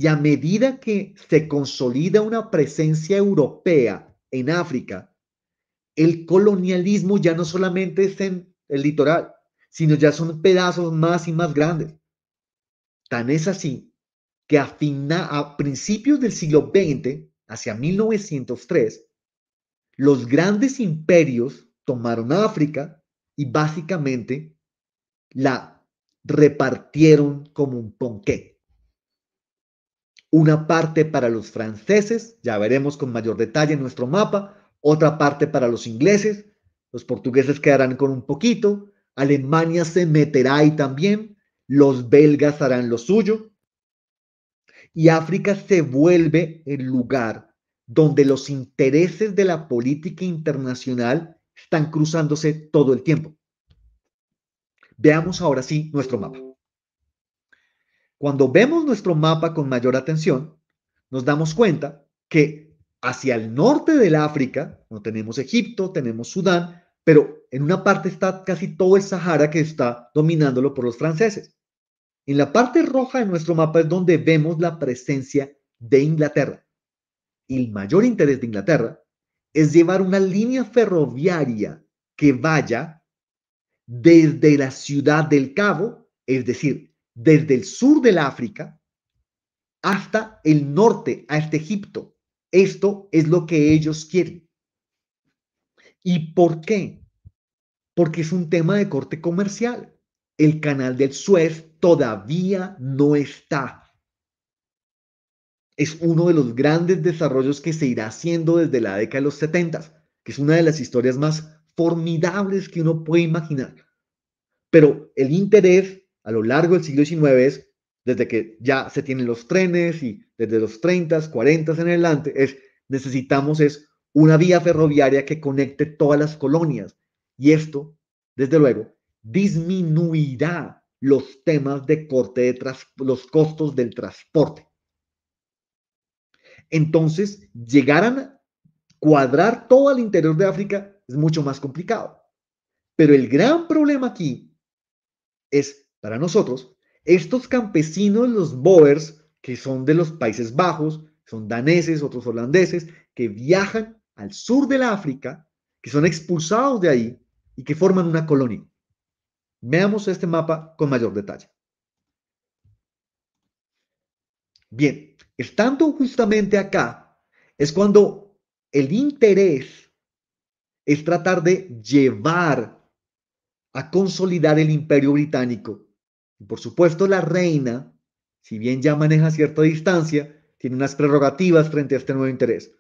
Y a medida que se consolida una presencia europea en África, el colonialismo ya no solamente es en el litoral, sino ya son pedazos más y más grandes. Tan es así que a, a principios del siglo XX, hacia 1903, los grandes imperios tomaron África y básicamente la repartieron como un ponqué una parte para los franceses, ya veremos con mayor detalle en nuestro mapa, otra parte para los ingleses, los portugueses quedarán con un poquito, Alemania se meterá ahí también, los belgas harán lo suyo, y África se vuelve el lugar donde los intereses de la política internacional están cruzándose todo el tiempo. Veamos ahora sí nuestro mapa. Cuando vemos nuestro mapa con mayor atención, nos damos cuenta que hacia el norte del África, no tenemos Egipto, tenemos Sudán, pero en una parte está casi todo el Sahara que está dominándolo por los franceses. En la parte roja de nuestro mapa es donde vemos la presencia de Inglaterra. el mayor interés de Inglaterra es llevar una línea ferroviaria que vaya desde la ciudad del Cabo, es decir, desde el sur del África hasta el norte, hasta Egipto. Esto es lo que ellos quieren. ¿Y por qué? Porque es un tema de corte comercial. El canal del Suez todavía no está. Es uno de los grandes desarrollos que se irá haciendo desde la década de los 70, que es una de las historias más formidables que uno puede imaginar. Pero el interés a lo largo del siglo XIX es, desde que ya se tienen los trenes y desde los 30, 40 en adelante, es necesitamos es una vía ferroviaria que conecte todas las colonias. Y esto, desde luego, disminuirá los temas de corte de los costos del transporte. Entonces, llegar a cuadrar todo el interior de África es mucho más complicado. Pero el gran problema aquí es para nosotros, estos campesinos, los Boers, que son de los Países Bajos, son daneses, otros holandeses, que viajan al sur de la África, que son expulsados de ahí y que forman una colonia. Veamos este mapa con mayor detalle. Bien, estando justamente acá, es cuando el interés es tratar de llevar a consolidar el imperio británico y por supuesto, la reina, si bien ya maneja cierta distancia, tiene unas prerrogativas frente a este nuevo interés.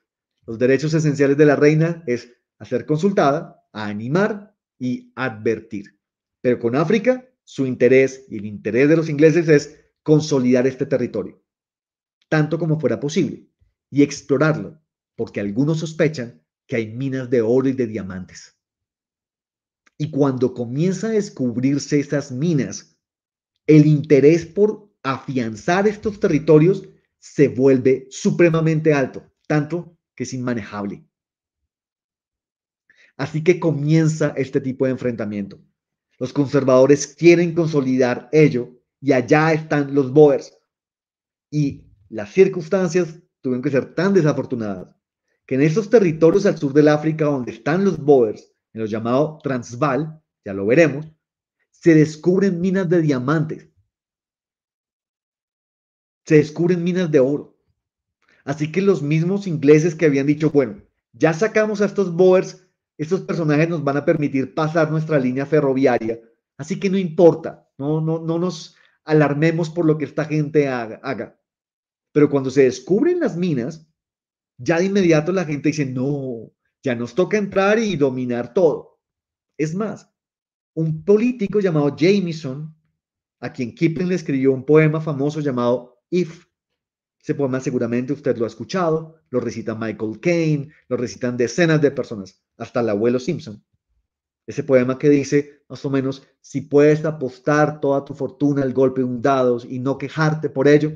Los derechos esenciales de la reina es hacer ser consultada, a animar y advertir. Pero con África, su interés y el interés de los ingleses es consolidar este territorio, tanto como fuera posible, y explorarlo, porque algunos sospechan que hay minas de oro y de diamantes. Y cuando comienza a descubrirse esas minas, el interés por afianzar estos territorios se vuelve supremamente alto, tanto que es inmanejable. Así que comienza este tipo de enfrentamiento. Los conservadores quieren consolidar ello y allá están los Boers. Y las circunstancias tuvieron que ser tan desafortunadas que en esos territorios al sur del África donde están los Boers, en lo llamado Transvaal, ya lo veremos, se descubren minas de diamantes, se descubren minas de oro. Así que los mismos ingleses que habían dicho, bueno, ya sacamos a estos Boers, estos personajes nos van a permitir pasar nuestra línea ferroviaria, así que no importa, no, no, no nos alarmemos por lo que esta gente haga, haga. Pero cuando se descubren las minas, ya de inmediato la gente dice, no, ya nos toca entrar y dominar todo. Es más, un político llamado Jameson, a quien Kipling le escribió un poema famoso llamado If. Ese poema seguramente usted lo ha escuchado, lo recita Michael Caine, lo recitan decenas de personas, hasta el abuelo Simpson. Ese poema que dice, más o menos, si puedes apostar toda tu fortuna al golpe de un dado y no quejarte por ello.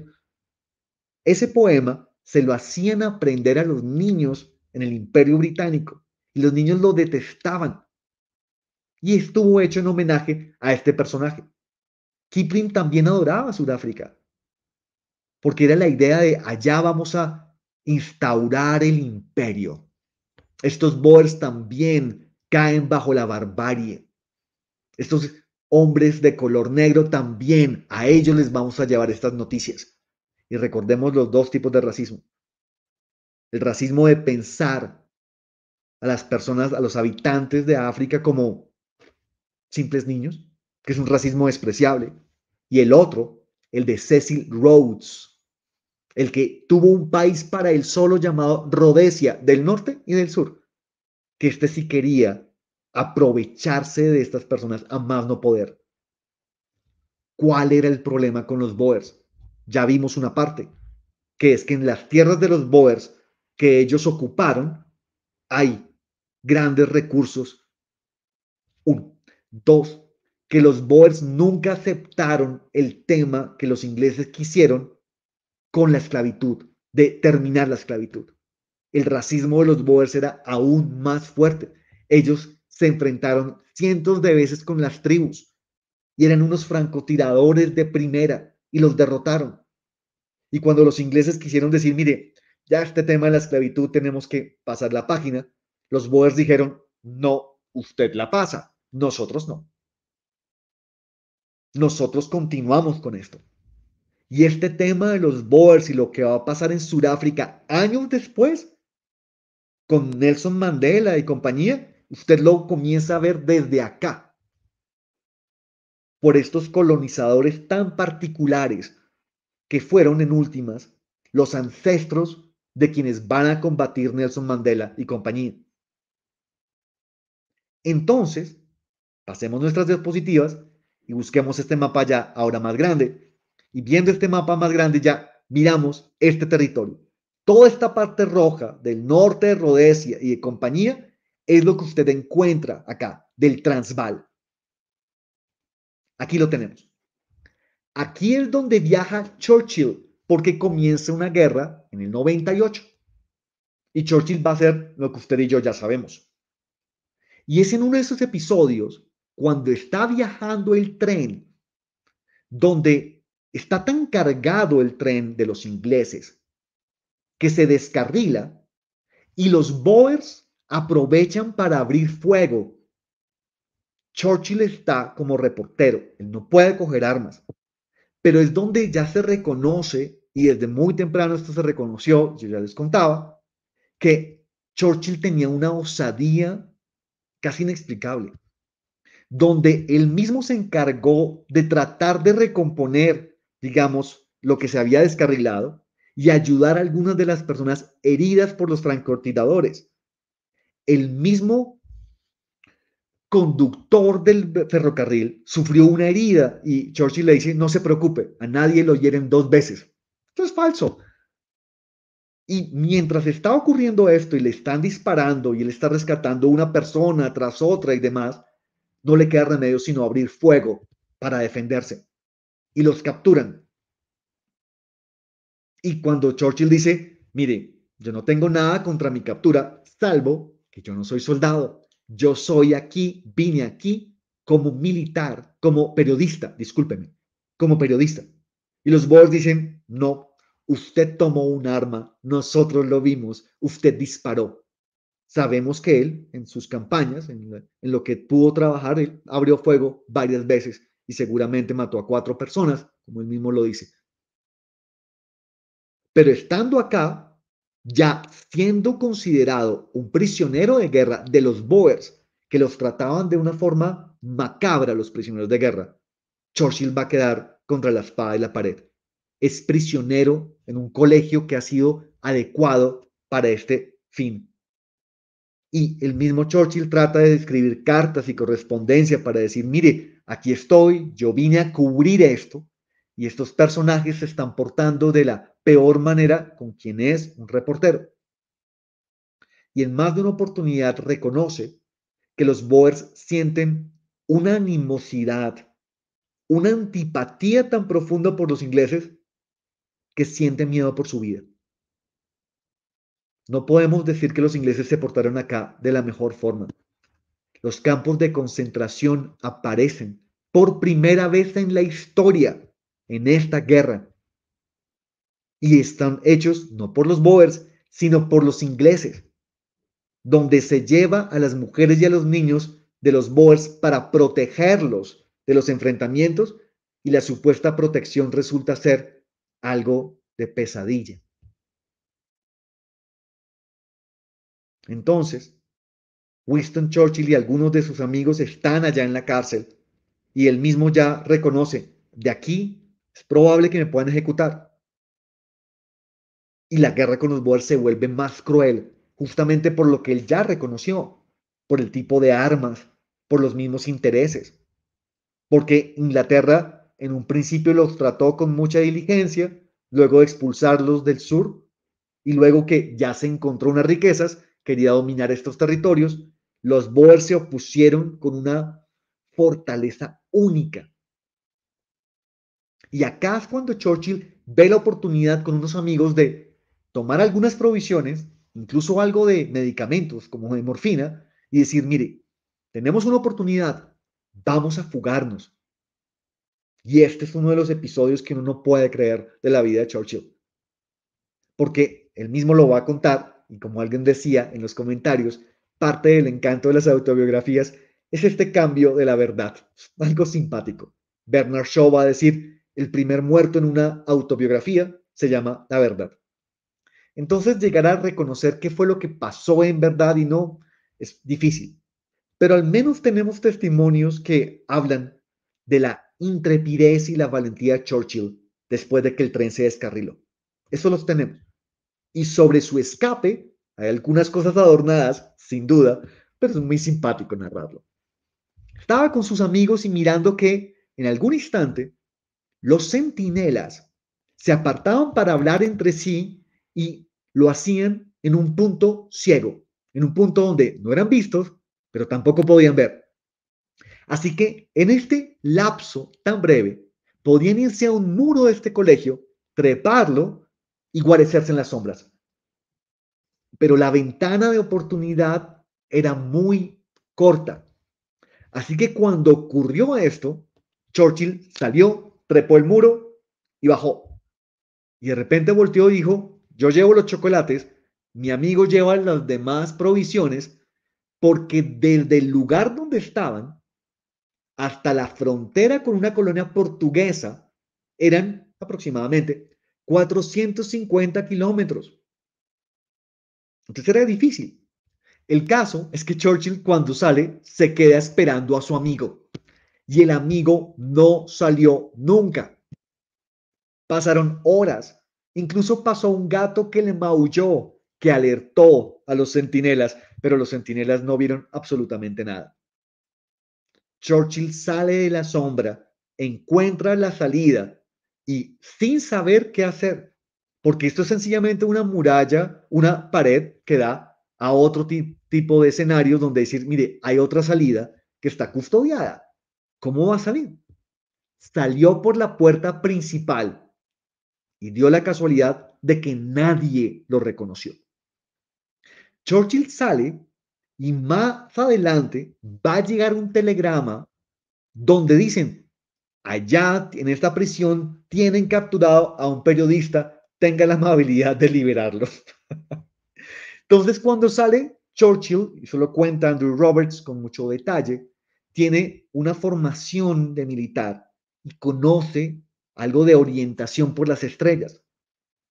Ese poema se lo hacían aprender a los niños en el Imperio Británico y los niños lo detestaban y estuvo hecho en homenaje a este personaje. Kipling también adoraba a Sudáfrica, porque era la idea de allá vamos a instaurar el imperio. Estos Boers también caen bajo la barbarie. Estos hombres de color negro también, a ellos les vamos a llevar estas noticias. Y recordemos los dos tipos de racismo. El racismo de pensar a las personas, a los habitantes de África como simples niños, que es un racismo despreciable, y el otro, el de Cecil Rhodes, el que tuvo un país para él solo llamado Rhodesia, del norte y del sur, que este sí quería aprovecharse de estas personas a más no poder. ¿Cuál era el problema con los Boers? Ya vimos una parte, que es que en las tierras de los Boers que ellos ocuparon hay grandes recursos, Dos, que los Boers nunca aceptaron el tema que los ingleses quisieron con la esclavitud, de terminar la esclavitud. El racismo de los Boers era aún más fuerte. Ellos se enfrentaron cientos de veces con las tribus y eran unos francotiradores de primera y los derrotaron. Y cuando los ingleses quisieron decir, mire, ya este tema de la esclavitud tenemos que pasar la página, los Boers dijeron, no, usted la pasa. Nosotros no. Nosotros continuamos con esto. Y este tema de los Boers y lo que va a pasar en Sudáfrica años después, con Nelson Mandela y compañía, usted lo comienza a ver desde acá. Por estos colonizadores tan particulares que fueron en últimas los ancestros de quienes van a combatir Nelson Mandela y compañía. Entonces, Pasemos nuestras diapositivas y busquemos este mapa ya ahora más grande. Y viendo este mapa más grande ya miramos este territorio. Toda esta parte roja del norte de Rhodesia y de compañía es lo que usted encuentra acá, del Transvaal. Aquí lo tenemos. Aquí es donde viaja Churchill porque comienza una guerra en el 98. Y Churchill va a hacer lo que usted y yo ya sabemos. Y es en uno de esos episodios cuando está viajando el tren, donde está tan cargado el tren de los ingleses que se descarrila y los Boers aprovechan para abrir fuego. Churchill está como reportero, él no puede coger armas, pero es donde ya se reconoce, y desde muy temprano esto se reconoció, yo ya les contaba, que Churchill tenía una osadía casi inexplicable donde él mismo se encargó de tratar de recomponer, digamos, lo que se había descarrilado y ayudar a algunas de las personas heridas por los francotiradores. El mismo conductor del ferrocarril sufrió una herida y Churchill le dice, no se preocupe, a nadie lo hieren dos veces. Esto es falso. Y mientras está ocurriendo esto y le están disparando y él está rescatando una persona tras otra y demás, no le queda remedio sino abrir fuego para defenderse. Y los capturan. Y cuando Churchill dice, mire, yo no tengo nada contra mi captura, salvo que yo no soy soldado. Yo soy aquí, vine aquí como militar, como periodista, discúlpeme, como periodista. Y los Boers dicen, no, usted tomó un arma, nosotros lo vimos, usted disparó. Sabemos que él, en sus campañas, en, lo que pudo trabajar, abrió fuego varias veces y seguramente mató a cuatro personas, como él mismo lo dice. Pero estando acá, ya siendo considerado un prisionero de guerra de los Boers, que los trataban de una forma macabra los prisioneros de guerra, Churchill va a quedar contra la espada y la pared. Es prisionero en un colegio que ha sido adecuado para este fin. Y el mismo Churchill trata de escribir cartas y correspondencia para decir, mire, aquí estoy, yo vine a cubrir esto, y estos personajes se están portando de la peor manera con quien es un reportero. Y en más de una oportunidad reconoce que los Boers sienten una animosidad, una antipatía tan profunda por los ingleses que sienten miedo por su vida. No podemos decir que los ingleses se portaron acá de la mejor forma. Los campos de concentración aparecen por primera vez en la historia en esta guerra y están hechos no por los Boers, sino por los ingleses, donde se lleva a las mujeres y a los niños de los Boers para protegerlos de los enfrentamientos y la supuesta protección resulta ser algo de pesadilla. Entonces, Winston Churchill y algunos de sus amigos están allá en la cárcel y él mismo ya reconoce, de aquí es probable que me puedan ejecutar. Y la guerra con los Boers se vuelve más cruel, justamente por lo que él ya reconoció, por el tipo de armas, por los mismos intereses. Porque Inglaterra en un principio los trató con mucha diligencia, luego de expulsarlos del sur y luego que ya se encontró unas riquezas, quería dominar estos territorios. Los Boers se opusieron con una fortaleza única. Y acá es cuando Churchill ve la oportunidad con unos amigos de tomar algunas provisiones, incluso algo de medicamentos como de morfina, y decir, mire, tenemos una oportunidad, vamos a fugarnos. Y este es uno de los episodios que uno no puede creer de la vida de Churchill. Porque él mismo lo va a contar y como alguien decía en los comentarios, parte del encanto de las autobiografías es este cambio de la verdad, algo simpático. Bernard Shaw va a decir, el primer muerto en una autobiografía se llama la verdad. Entonces llegar a reconocer qué fue lo que pasó en verdad y no es difícil, pero al menos tenemos testimonios que hablan de la intrepidez y la valentía de Churchill después de que el tren se descarriló. Eso los tenemos y sobre su escape hay algunas cosas adornadas, sin duda, pero es muy simpático narrarlo. Estaba con sus amigos y mirando que, en algún instante, los centinelas se apartaban para hablar entre sí y lo hacían en un punto ciego, en un punto donde no eran vistos, pero tampoco podían ver. Así que en este lapso tan breve, podían irse a un muro de este colegio, treparlo y guarecerse en las sombras. Pero la ventana de oportunidad era muy corta. Así que cuando ocurrió esto, Churchill salió, trepó el muro y bajó. Y de repente volteó y dijo, yo llevo los chocolates, mi amigo lleva las demás provisiones, porque desde el lugar donde estaban hasta la frontera con una colonia portuguesa eran aproximadamente 450 kilómetros. Entonces era difícil. El caso es que Churchill cuando sale se queda esperando a su amigo y el amigo no salió nunca. Pasaron horas, incluso pasó un gato que le maulló, que alertó a los centinelas, pero los centinelas no vieron absolutamente nada. Churchill sale de la sombra, encuentra la salida y sin saber qué hacer, porque esto es sencillamente una muralla, una pared que da a otro tipo de escenario donde decir, mire, hay otra salida que está custodiada. ¿Cómo va a salir? Salió por la puerta principal y dio la casualidad de que nadie lo reconoció. Churchill sale y más adelante va a llegar un telegrama donde dicen, allá en esta prisión tienen capturado a un periodista, tenga la amabilidad de liberarlo. Entonces, cuando sale Churchill, y eso lo cuenta Andrew Roberts con mucho detalle, tiene una formación de militar y conoce algo de orientación por las estrellas.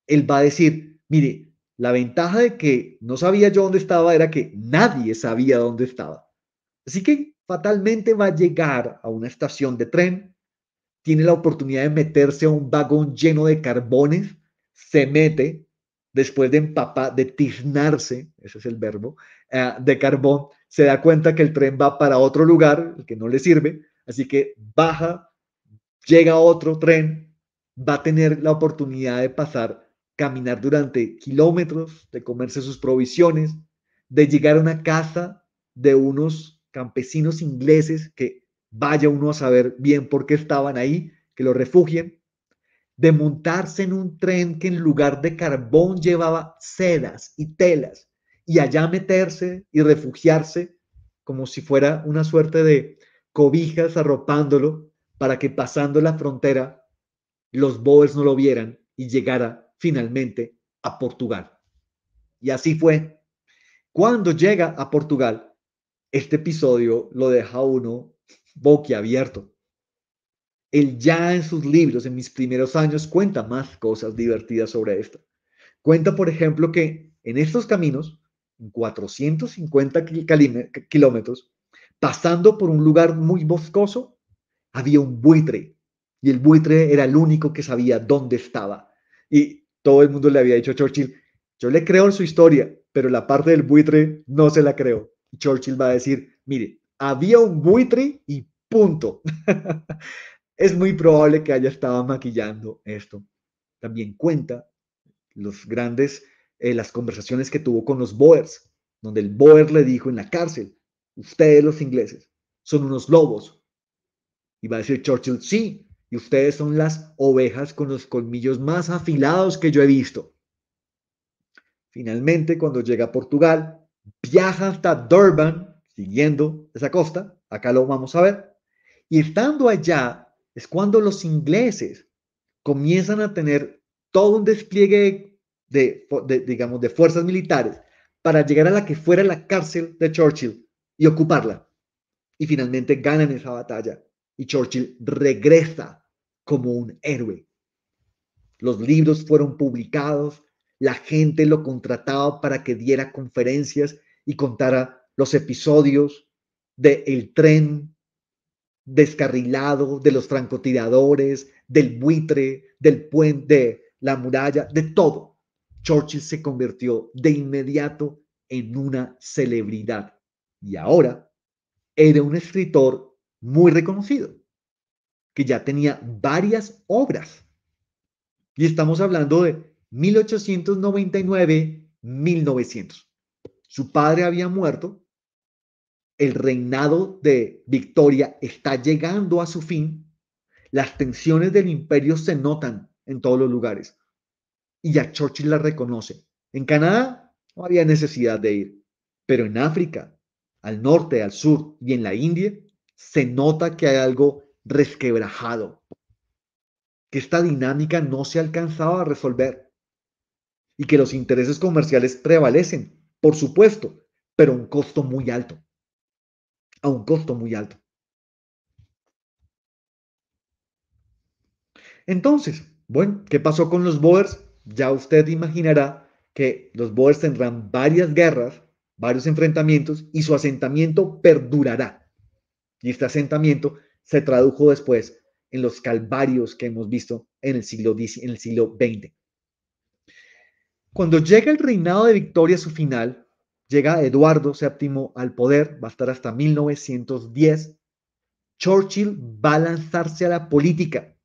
Él va a decir, mire, la ventaja de que no sabía yo dónde estaba era que nadie sabía dónde estaba. Así que fatalmente va a llegar a una estación de tren tiene la oportunidad de meterse a un vagón lleno de carbones, se mete, después de empapar, de tiznarse, ese es el verbo, eh, de carbón, se da cuenta que el tren va para otro lugar, el que no le sirve, así que baja, llega a otro tren, va a tener la oportunidad de pasar, caminar durante kilómetros, de comerse sus provisiones, de llegar a una casa de unos campesinos ingleses que vaya uno a saber bien por qué estaban ahí, que lo refugien, de montarse en un tren que en lugar de carbón llevaba sedas y telas, y allá meterse y refugiarse como si fuera una suerte de cobijas arropándolo para que pasando la frontera los boers no lo vieran y llegara finalmente a Portugal. Y así fue. Cuando llega a Portugal, este episodio lo deja uno boquiabierto. Él ya en sus libros, en mis primeros años, cuenta más cosas divertidas sobre esto. Cuenta, por ejemplo, que en estos caminos, en 450 kilómetros, pasando por un lugar muy boscoso, había un buitre. Y el buitre era el único que sabía dónde estaba. Y todo el mundo le había dicho a Churchill, yo le creo en su historia, pero la parte del buitre no se la creo. Churchill va a decir, mire, había un buitre y punto. es muy probable que haya estado maquillando esto. También cuenta los grandes, eh, las conversaciones que tuvo con los Boers, donde el Boer le dijo en la cárcel, ustedes los ingleses son unos lobos. Y va a decir Churchill, sí, y ustedes son las ovejas con los colmillos más afilados que yo he visto. Finalmente, cuando llega a Portugal, viaja hasta Durban siguiendo esa costa, acá lo vamos a ver, y estando allá es cuando los ingleses comienzan a tener todo un despliegue de, digamos, de fuerzas militares para llegar a la que fuera la cárcel de Churchill y ocuparla. Y finalmente ganan esa batalla y Churchill regresa como un héroe. Los libros fueron publicados, la gente lo contrataba para que diera conferencias y contara los episodios del el tren descarrilado, de los francotiradores, del buitre, del puente, de la muralla, de todo. Churchill se convirtió de inmediato en una celebridad y ahora era un escritor muy reconocido, que ya tenía varias obras. Y estamos hablando de 1899-1900. Su padre había muerto, el reinado de Victoria está llegando a su fin, las tensiones del imperio se notan en todos los lugares y ya Churchill la reconoce. En Canadá no había necesidad de ir, pero en África, al norte, al sur y en la India, se nota que hay algo resquebrajado, que esta dinámica no se alcanzaba a resolver y que los intereses comerciales prevalecen por supuesto, pero a un costo muy alto. A un costo muy alto. Entonces, bueno, ¿qué pasó con los Boers? Ya usted imaginará que los Boers tendrán varias guerras, varios enfrentamientos y su asentamiento perdurará. Y este asentamiento se tradujo después en los calvarios que hemos visto en el siglo, en el siglo XX. Cuando llega el reinado de Victoria a su final, llega Eduardo VII al poder, va a estar hasta 1910, Churchill va a lanzarse a la política.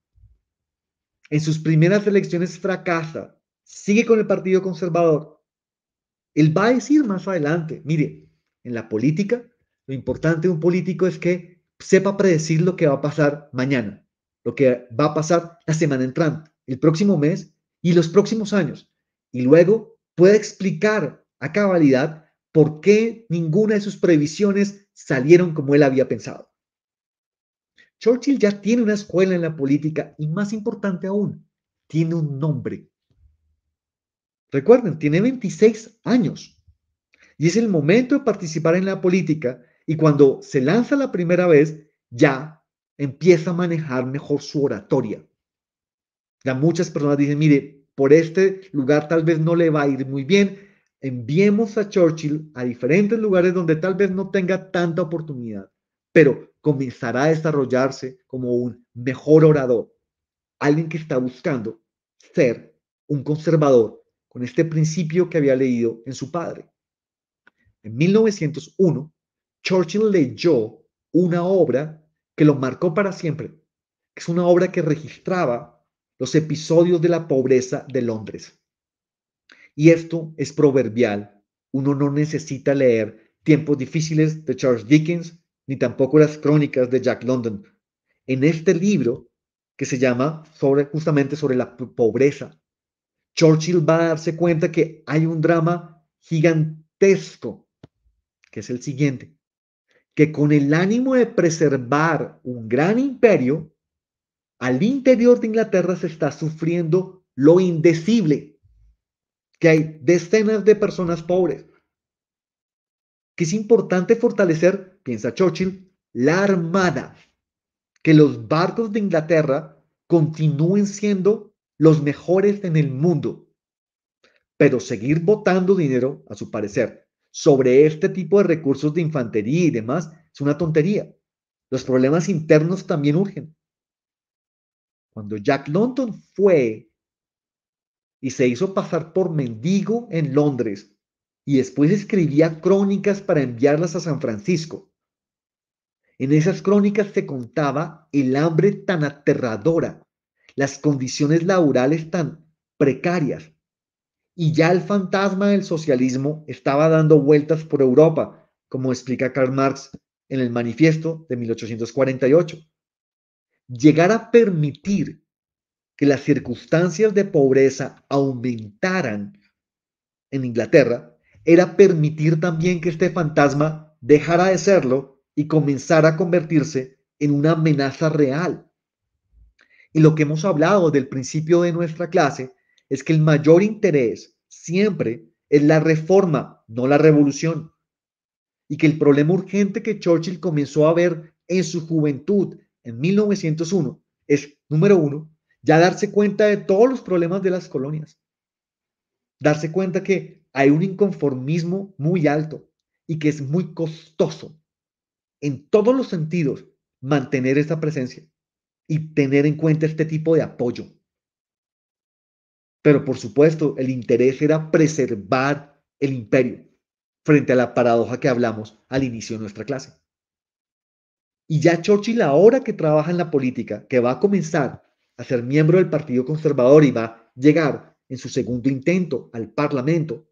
En sus primeras elecciones fracasa, sigue con el Partido Conservador. Él va a decir más adelante, mire, en la política, lo importante de un político es que sepa predecir lo que va a pasar mañana, lo que va a pasar la semana entrante, el próximo mes y los próximos años y luego puede explicar a cabalidad por qué ninguna de sus previsiones salieron como él había pensado. Churchill ya tiene una escuela en la política y más importante aún, tiene un nombre. Recuerden, tiene 26 años y es el momento de participar en la política y cuando se lanza la primera vez, ya empieza a manejar mejor su oratoria. Ya muchas personas dicen, mire, por este lugar tal vez no le va a ir muy bien. Enviemos a Churchill a diferentes lugares donde tal vez no tenga tanta oportunidad, pero comenzará a desarrollarse como un mejor orador, alguien que está buscando ser un conservador con este principio que había leído en su padre. En 1901, Churchill leyó una obra que lo marcó para siempre. Es una obra que registraba los episodios de la pobreza de Londres. Y esto es proverbial. Uno no necesita leer Tiempos difíciles de Charles Dickens ni tampoco las crónicas de Jack London. En este libro, que se llama sobre, justamente sobre la pobreza, Churchill va a darse cuenta que hay un drama gigantesco, que es el siguiente, que con el ánimo de preservar un gran imperio, al interior de Inglaterra se está sufriendo lo indecible, que hay decenas de personas pobres, que es importante fortalecer, piensa Churchill, la armada, que los barcos de Inglaterra continúen siendo los mejores en el mundo, pero seguir botando dinero, a su parecer, sobre este tipo de recursos de infantería y demás es una tontería. Los problemas internos también urgen. Cuando Jack London fue y se hizo pasar por mendigo en Londres y después escribía crónicas para enviarlas a San Francisco. En esas crónicas se contaba el hambre tan aterradora, las condiciones laborales tan precarias, y ya el fantasma del socialismo estaba dando vueltas por Europa, como explica Karl Marx en el manifiesto de 1848 llegar a permitir que las circunstancias de pobreza aumentaran en Inglaterra, era permitir también que este fantasma dejara de serlo y comenzara a convertirse en una amenaza real. Y lo que hemos hablado del principio de nuestra clase es que el mayor interés siempre es la reforma, no la revolución. Y que el problema urgente que Churchill comenzó a ver en su juventud en 1901 es, número uno, ya darse cuenta de todos los problemas de las colonias. Darse cuenta que hay un inconformismo muy alto y que es muy costoso en todos los sentidos mantener esa presencia y tener en cuenta este tipo de apoyo. Pero por supuesto, el interés era preservar el imperio frente a la paradoja que hablamos al inicio de nuestra clase. Y ya Churchill ahora que trabaja en la política, que va a comenzar a ser miembro del Partido Conservador y va a llegar en su segundo intento al Parlamento,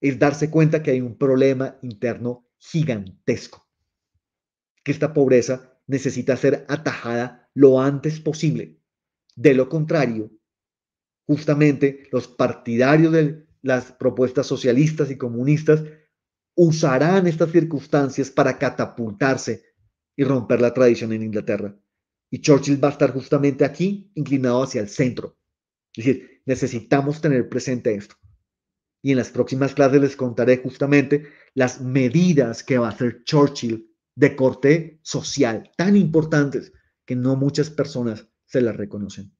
es darse cuenta que hay un problema interno gigantesco, que esta pobreza necesita ser atajada lo antes posible. De lo contrario, justamente los partidarios de las propuestas socialistas y comunistas usarán estas circunstancias para catapultarse y romper la tradición en Inglaterra. Y Churchill va a estar justamente aquí, inclinado hacia el centro. Es decir, necesitamos tener presente esto. Y en las próximas clases les contaré justamente las medidas que va a hacer Churchill de corte social, tan importantes que no muchas personas se las reconocen.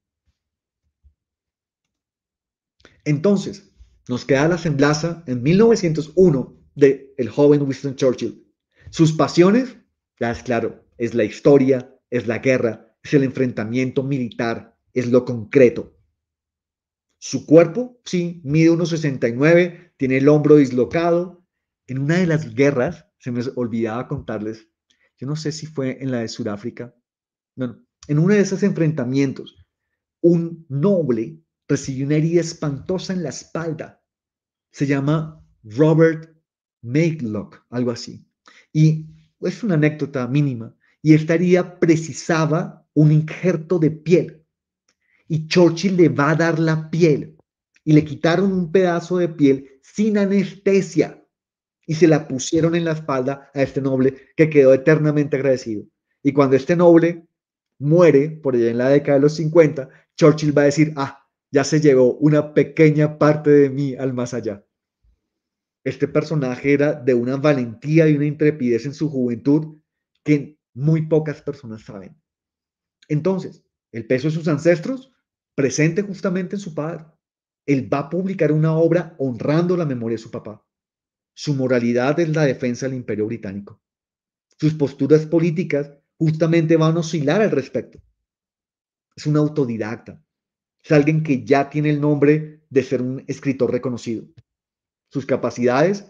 Entonces, nos queda la semblaza. en 1901 de el joven Winston Churchill. Sus pasiones es claro, es la historia, es la guerra, es el enfrentamiento militar, es lo concreto. Su cuerpo, sí, mide 1,69, tiene el hombro dislocado. En una de las guerras, se me olvidaba contarles, yo no sé si fue en la de Sudáfrica, no, en uno de esos enfrentamientos, un noble recibió una herida espantosa en la espalda. Se llama Robert Maitlock, algo así. Y es una anécdota mínima, y esta herida precisaba un injerto de piel. Y Churchill le va a dar la piel. Y le quitaron un pedazo de piel sin anestesia y se la pusieron en la espalda a este noble que quedó eternamente agradecido. Y cuando este noble muere, por allá en la década de los 50, Churchill va a decir, ah, ya se llevó una pequeña parte de mí al más allá. Este personaje era de una valentía y una intrepidez en su juventud que muy pocas personas saben. Entonces, el peso de sus ancestros presente justamente en su padre. Él va a publicar una obra honrando la memoria de su papá. Su moralidad es la defensa del imperio británico. Sus posturas políticas justamente van a oscilar al respecto. Es un autodidacta. Es alguien que ya tiene el nombre de ser un escritor reconocido sus capacidades,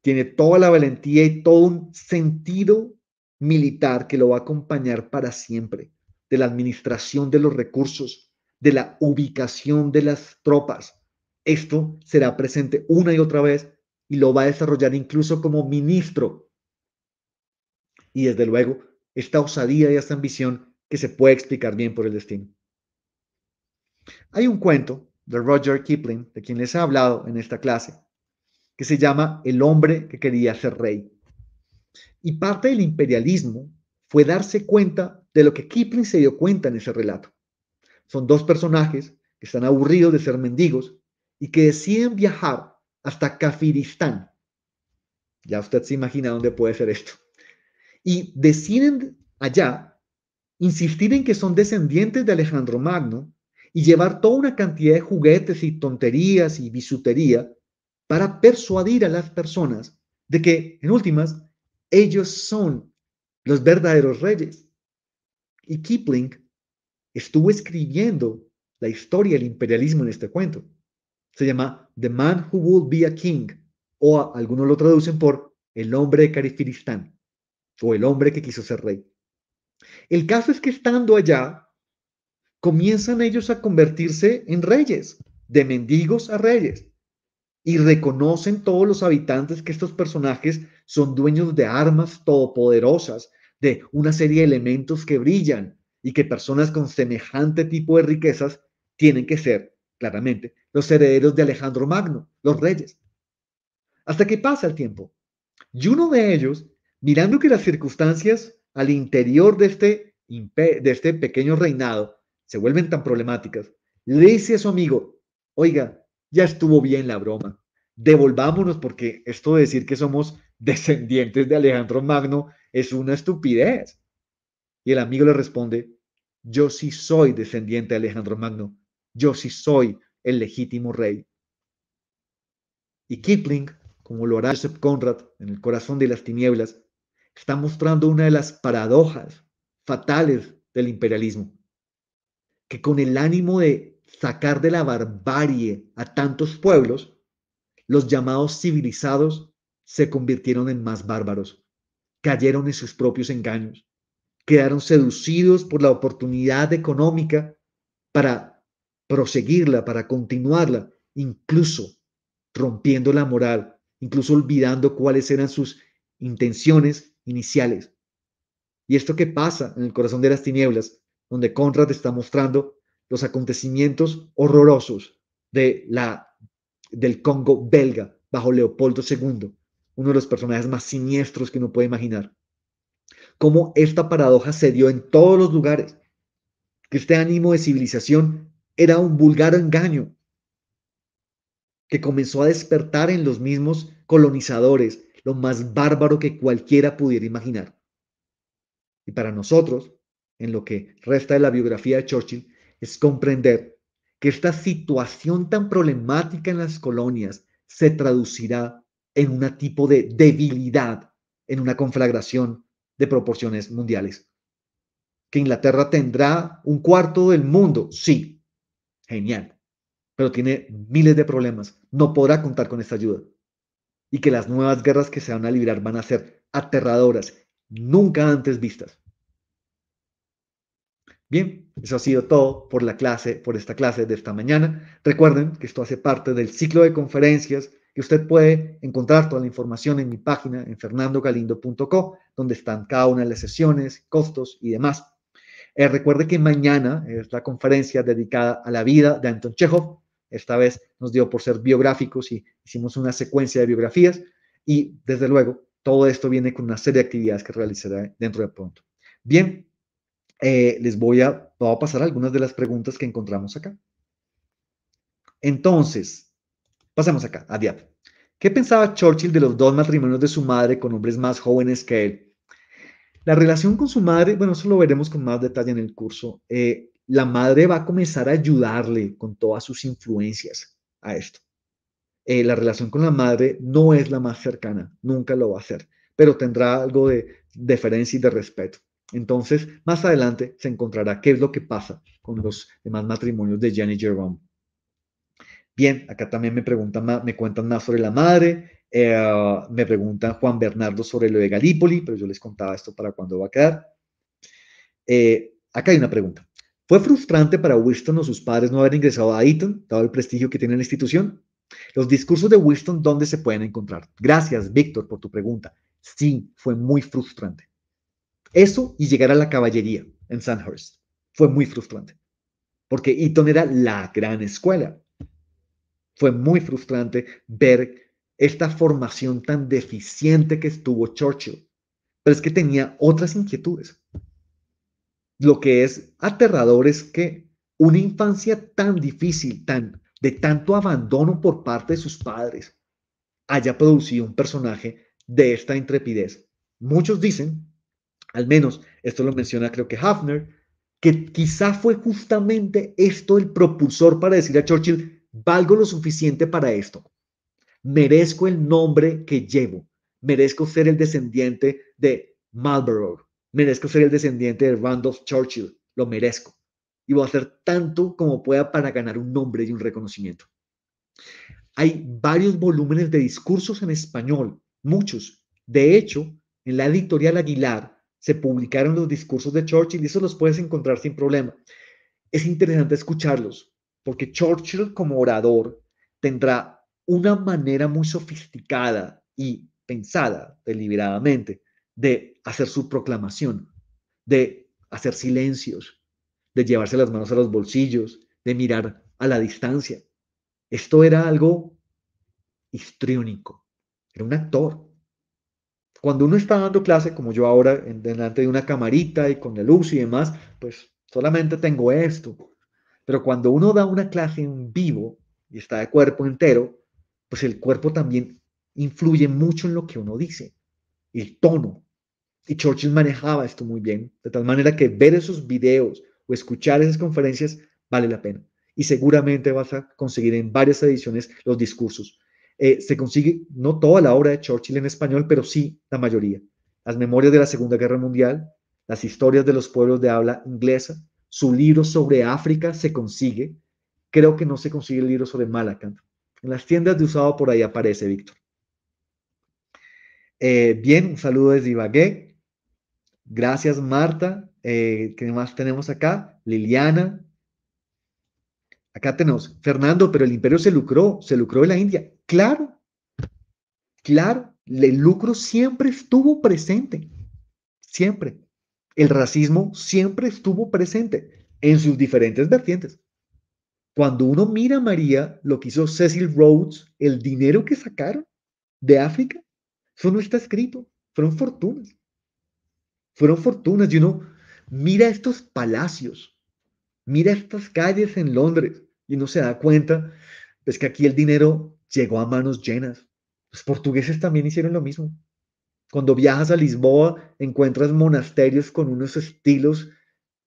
tiene toda la valentía y todo un sentido militar que lo va a acompañar para siempre, de la administración de los recursos, de la ubicación de las tropas. Esto será presente una y otra vez y lo va a desarrollar incluso como ministro. Y desde luego, esta osadía y esta ambición que se puede explicar bien por el destino. Hay un cuento de Roger Kipling, de quien les he hablado en esta clase, que se llama El hombre que quería ser rey. Y parte del imperialismo fue darse cuenta de lo que Kipling se dio cuenta en ese relato. Son dos personajes que están aburridos de ser mendigos y que deciden viajar hasta Kafiristán. Ya usted se imagina dónde puede ser esto. Y deciden allá insistir en que son descendientes de Alejandro Magno y llevar toda una cantidad de juguetes y tonterías y bisutería para persuadir a las personas de que, en últimas, ellos son los verdaderos reyes. Y Kipling estuvo escribiendo la historia del imperialismo en este cuento. Se llama The Man Who Would Be a King, o algunos lo traducen por El hombre de Carifiristán, o El hombre que quiso ser rey. El caso es que estando allá, comienzan ellos a convertirse en reyes, de mendigos a reyes y reconocen todos los habitantes que estos personajes son dueños de armas todopoderosas, de una serie de elementos que brillan y que personas con semejante tipo de riquezas tienen que ser, claramente, los herederos de Alejandro Magno, los reyes. Hasta que pasa el tiempo. Y uno de ellos, mirando que las circunstancias al interior de este, de este pequeño reinado se vuelven tan problemáticas, le dice a su amigo, oiga, ya estuvo bien la broma. Devolvámonos porque esto de decir que somos descendientes de Alejandro Magno es una estupidez. Y el amigo le responde, yo sí soy descendiente de Alejandro Magno, yo sí soy el legítimo rey. Y Kipling, como lo hará Joseph Conrad en El corazón de las tinieblas, está mostrando una de las paradojas fatales del imperialismo, que con el ánimo de sacar de la barbarie a tantos pueblos, los llamados civilizados se convirtieron en más bárbaros, cayeron en sus propios engaños, quedaron seducidos por la oportunidad económica para proseguirla, para continuarla, incluso rompiendo la moral, incluso olvidando cuáles eran sus intenciones iniciales. Y esto que pasa en el corazón de las tinieblas, donde Conrad está mostrando los acontecimientos horrorosos de la, del Congo belga bajo Leopoldo II, uno de los personajes más siniestros que uno puede imaginar. Cómo esta paradoja se dio en todos los lugares, que este ánimo de civilización era un vulgar engaño que comenzó a despertar en los mismos colonizadores lo más bárbaro que cualquiera pudiera imaginar. Y para nosotros, en lo que resta de la biografía de Churchill, es comprender que esta situación tan problemática en las colonias se traducirá en un tipo de debilidad, en una conflagración de proporciones mundiales. ¿Que Inglaterra tendrá un cuarto del mundo? Sí, genial, pero tiene miles de problemas, no podrá contar con esta ayuda. Y que las nuevas guerras que se van a librar van a ser aterradoras, nunca antes vistas. Bien, eso ha sido todo por la clase, por esta clase de esta mañana. Recuerden que esto hace parte del ciclo de conferencias que usted puede encontrar toda la información en mi página en fernandogalindo.co, donde están cada una de las sesiones, costos y demás. Eh, recuerde que mañana es la conferencia dedicada a la vida de Anton Chejov. Esta vez nos dio por ser biográficos y hicimos una secuencia de biografías. Y desde luego, todo esto viene con una serie de actividades que realizaré dentro de pronto. Bien, eh, les voy a, pasar algunas de las preguntas que encontramos acá. Entonces, pasamos acá, a Diab. ¿Qué pensaba Churchill de los dos matrimonios de su madre con hombres más jóvenes que él? La relación con su madre, bueno, eso lo veremos con más detalle en el curso. Eh, la madre va a comenzar a ayudarle con todas sus influencias a esto. Eh, la relación con la madre no es la más cercana, nunca lo va a hacer, pero tendrá algo de deferencia y de respeto. Entonces, más adelante se encontrará qué es lo que pasa con los demás matrimonios de Jenny y Jerome. Bien, acá también me preguntan, me cuentan más sobre la madre, eh, me preguntan Juan Bernardo sobre lo de Galípoli, pero yo les contaba esto para cuando va a quedar. Eh, acá hay una pregunta. ¿Fue frustrante para Winston o sus padres no haber ingresado a Eton, dado el prestigio que tiene la institución? Los discursos de Winston, ¿dónde se pueden encontrar? Gracias, Víctor, por tu pregunta. Sí, fue muy frustrante. Eso y llegar a la caballería en Sandhurst fue muy frustrante, porque Eton era la gran escuela. Fue muy frustrante ver esta formación tan deficiente que estuvo Churchill, pero es que tenía otras inquietudes. Lo que es aterrador es que una infancia tan difícil, tan de tanto abandono por parte de sus padres, haya producido un personaje de esta intrepidez. Muchos dicen al menos esto lo menciona creo que Hafner, que quizá fue justamente esto el propulsor para decir a Churchill, valgo lo suficiente para esto, merezco el nombre que llevo, merezco ser el descendiente de Marlborough, merezco ser el descendiente de Randolph Churchill, lo merezco. Y voy a hacer tanto como pueda para ganar un nombre y un reconocimiento. Hay varios volúmenes de discursos en español, muchos. De hecho, en la editorial Aguilar se publicaron los discursos de Churchill y eso los puedes encontrar sin problema. Es interesante escucharlos porque Churchill como orador tendrá una manera muy sofisticada y pensada deliberadamente de hacer su proclamación, de hacer silencios, de llevarse las manos a los bolsillos, de mirar a la distancia. Esto era algo histriónico, era un actor, cuando uno está dando clase, como yo ahora, delante de una camarita y con la luz y demás, pues solamente tengo esto. Pero cuando uno da una clase en vivo y está de cuerpo entero, pues el cuerpo también influye mucho en lo que uno dice, el tono. Y Churchill manejaba esto muy bien, de tal manera que ver esos videos o escuchar esas conferencias vale la pena. Y seguramente vas a conseguir en varias ediciones los discursos, eh, se consigue no toda la obra de Churchill en español, pero sí la mayoría. Las memorias de la Segunda Guerra Mundial, las historias de los pueblos de habla inglesa, su libro sobre África se consigue. Creo que no se consigue el libro sobre Malacan, En las tiendas de usado por ahí aparece, Víctor. Eh, bien, un saludo desde Ibagué. Gracias, Marta. Eh, ¿Qué más tenemos acá? Liliana. Acá tenemos Fernando, pero el imperio se lucró, se lucró en la India. Claro, claro, el lucro siempre estuvo presente, siempre. El racismo siempre estuvo presente en sus diferentes vertientes. Cuando uno mira María, lo que hizo Cecil Rhodes, el dinero que sacaron de África, eso no está escrito, fueron fortunas. Fueron fortunas y uno mira estos palacios, mira estas calles en Londres y no se da cuenta, es pues, que aquí el dinero llegó a manos llenas. Los portugueses también hicieron lo mismo. Cuando viajas a Lisboa, encuentras monasterios con unos estilos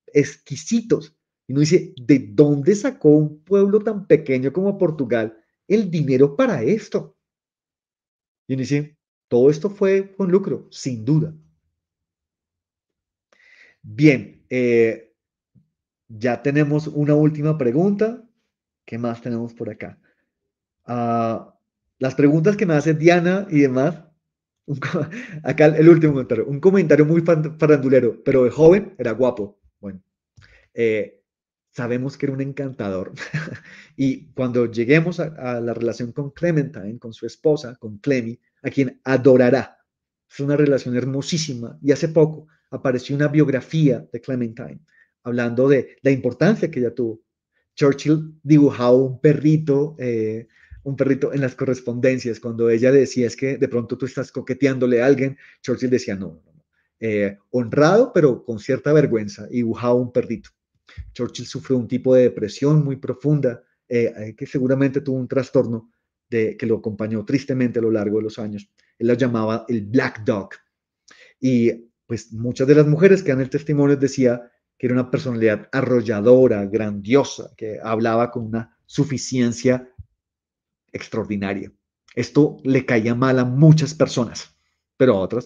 exquisitos. Y uno dice, ¿de dónde sacó un pueblo tan pequeño como Portugal el dinero para esto? Y uno dice, todo esto fue con lucro, sin duda. Bien, eh, ya tenemos una última pregunta. ¿Qué más tenemos por acá? Ah, las preguntas que me hace Diana y demás. acá el último comentario. Un comentario muy farandulero, pero de joven era guapo. Bueno, eh, sabemos que era un encantador. y cuando lleguemos a, la relación con Clementine, con su esposa, con Clemi, a quien adorará. Es una relación hermosísima. Y hace poco apareció una biografía de Clementine hablando de la importancia que ella tuvo. Churchill dibujaba un perrito. Eh, un perrito en las correspondencias, cuando ella decía es que de pronto tú estás coqueteándole a alguien, Churchill decía no, eh, honrado pero con cierta vergüenza y dibujaba un perrito. Churchill sufrió un tipo de depresión muy profunda eh, eh, que seguramente tuvo un trastorno de, que lo acompañó tristemente a lo largo de los años. Él la llamaba el Black Dog. Y pues muchas de las mujeres que dan el testimonio decía que era una personalidad arrolladora, grandiosa, que hablaba con una suficiencia extraordinaria. Esto le caía mal a muchas personas, pero a otras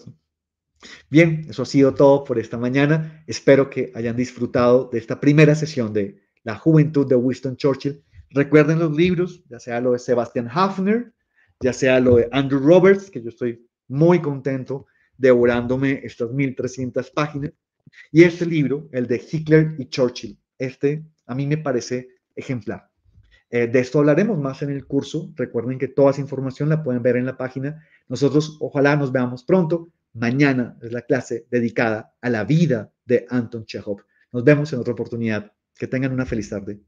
Bien, eso ha sido todo por esta mañana. Espero que hayan disfrutado de esta primera sesión de La Juventud de Winston Churchill. Recuerden los libros, ya sea lo de Sebastian Hafner, ya sea lo de Andrew Roberts, que yo estoy muy contento devorándome estas 1300 páginas, y este libro, el de Hitler y Churchill. Este a mí me parece ejemplar. Eh, de esto hablaremos más en el curso. Recuerden que toda esa información la pueden ver en la página. Nosotros ojalá nos veamos pronto. Mañana es la clase dedicada a la vida de Anton Chekhov. Nos vemos en otra oportunidad. Que tengan una feliz tarde.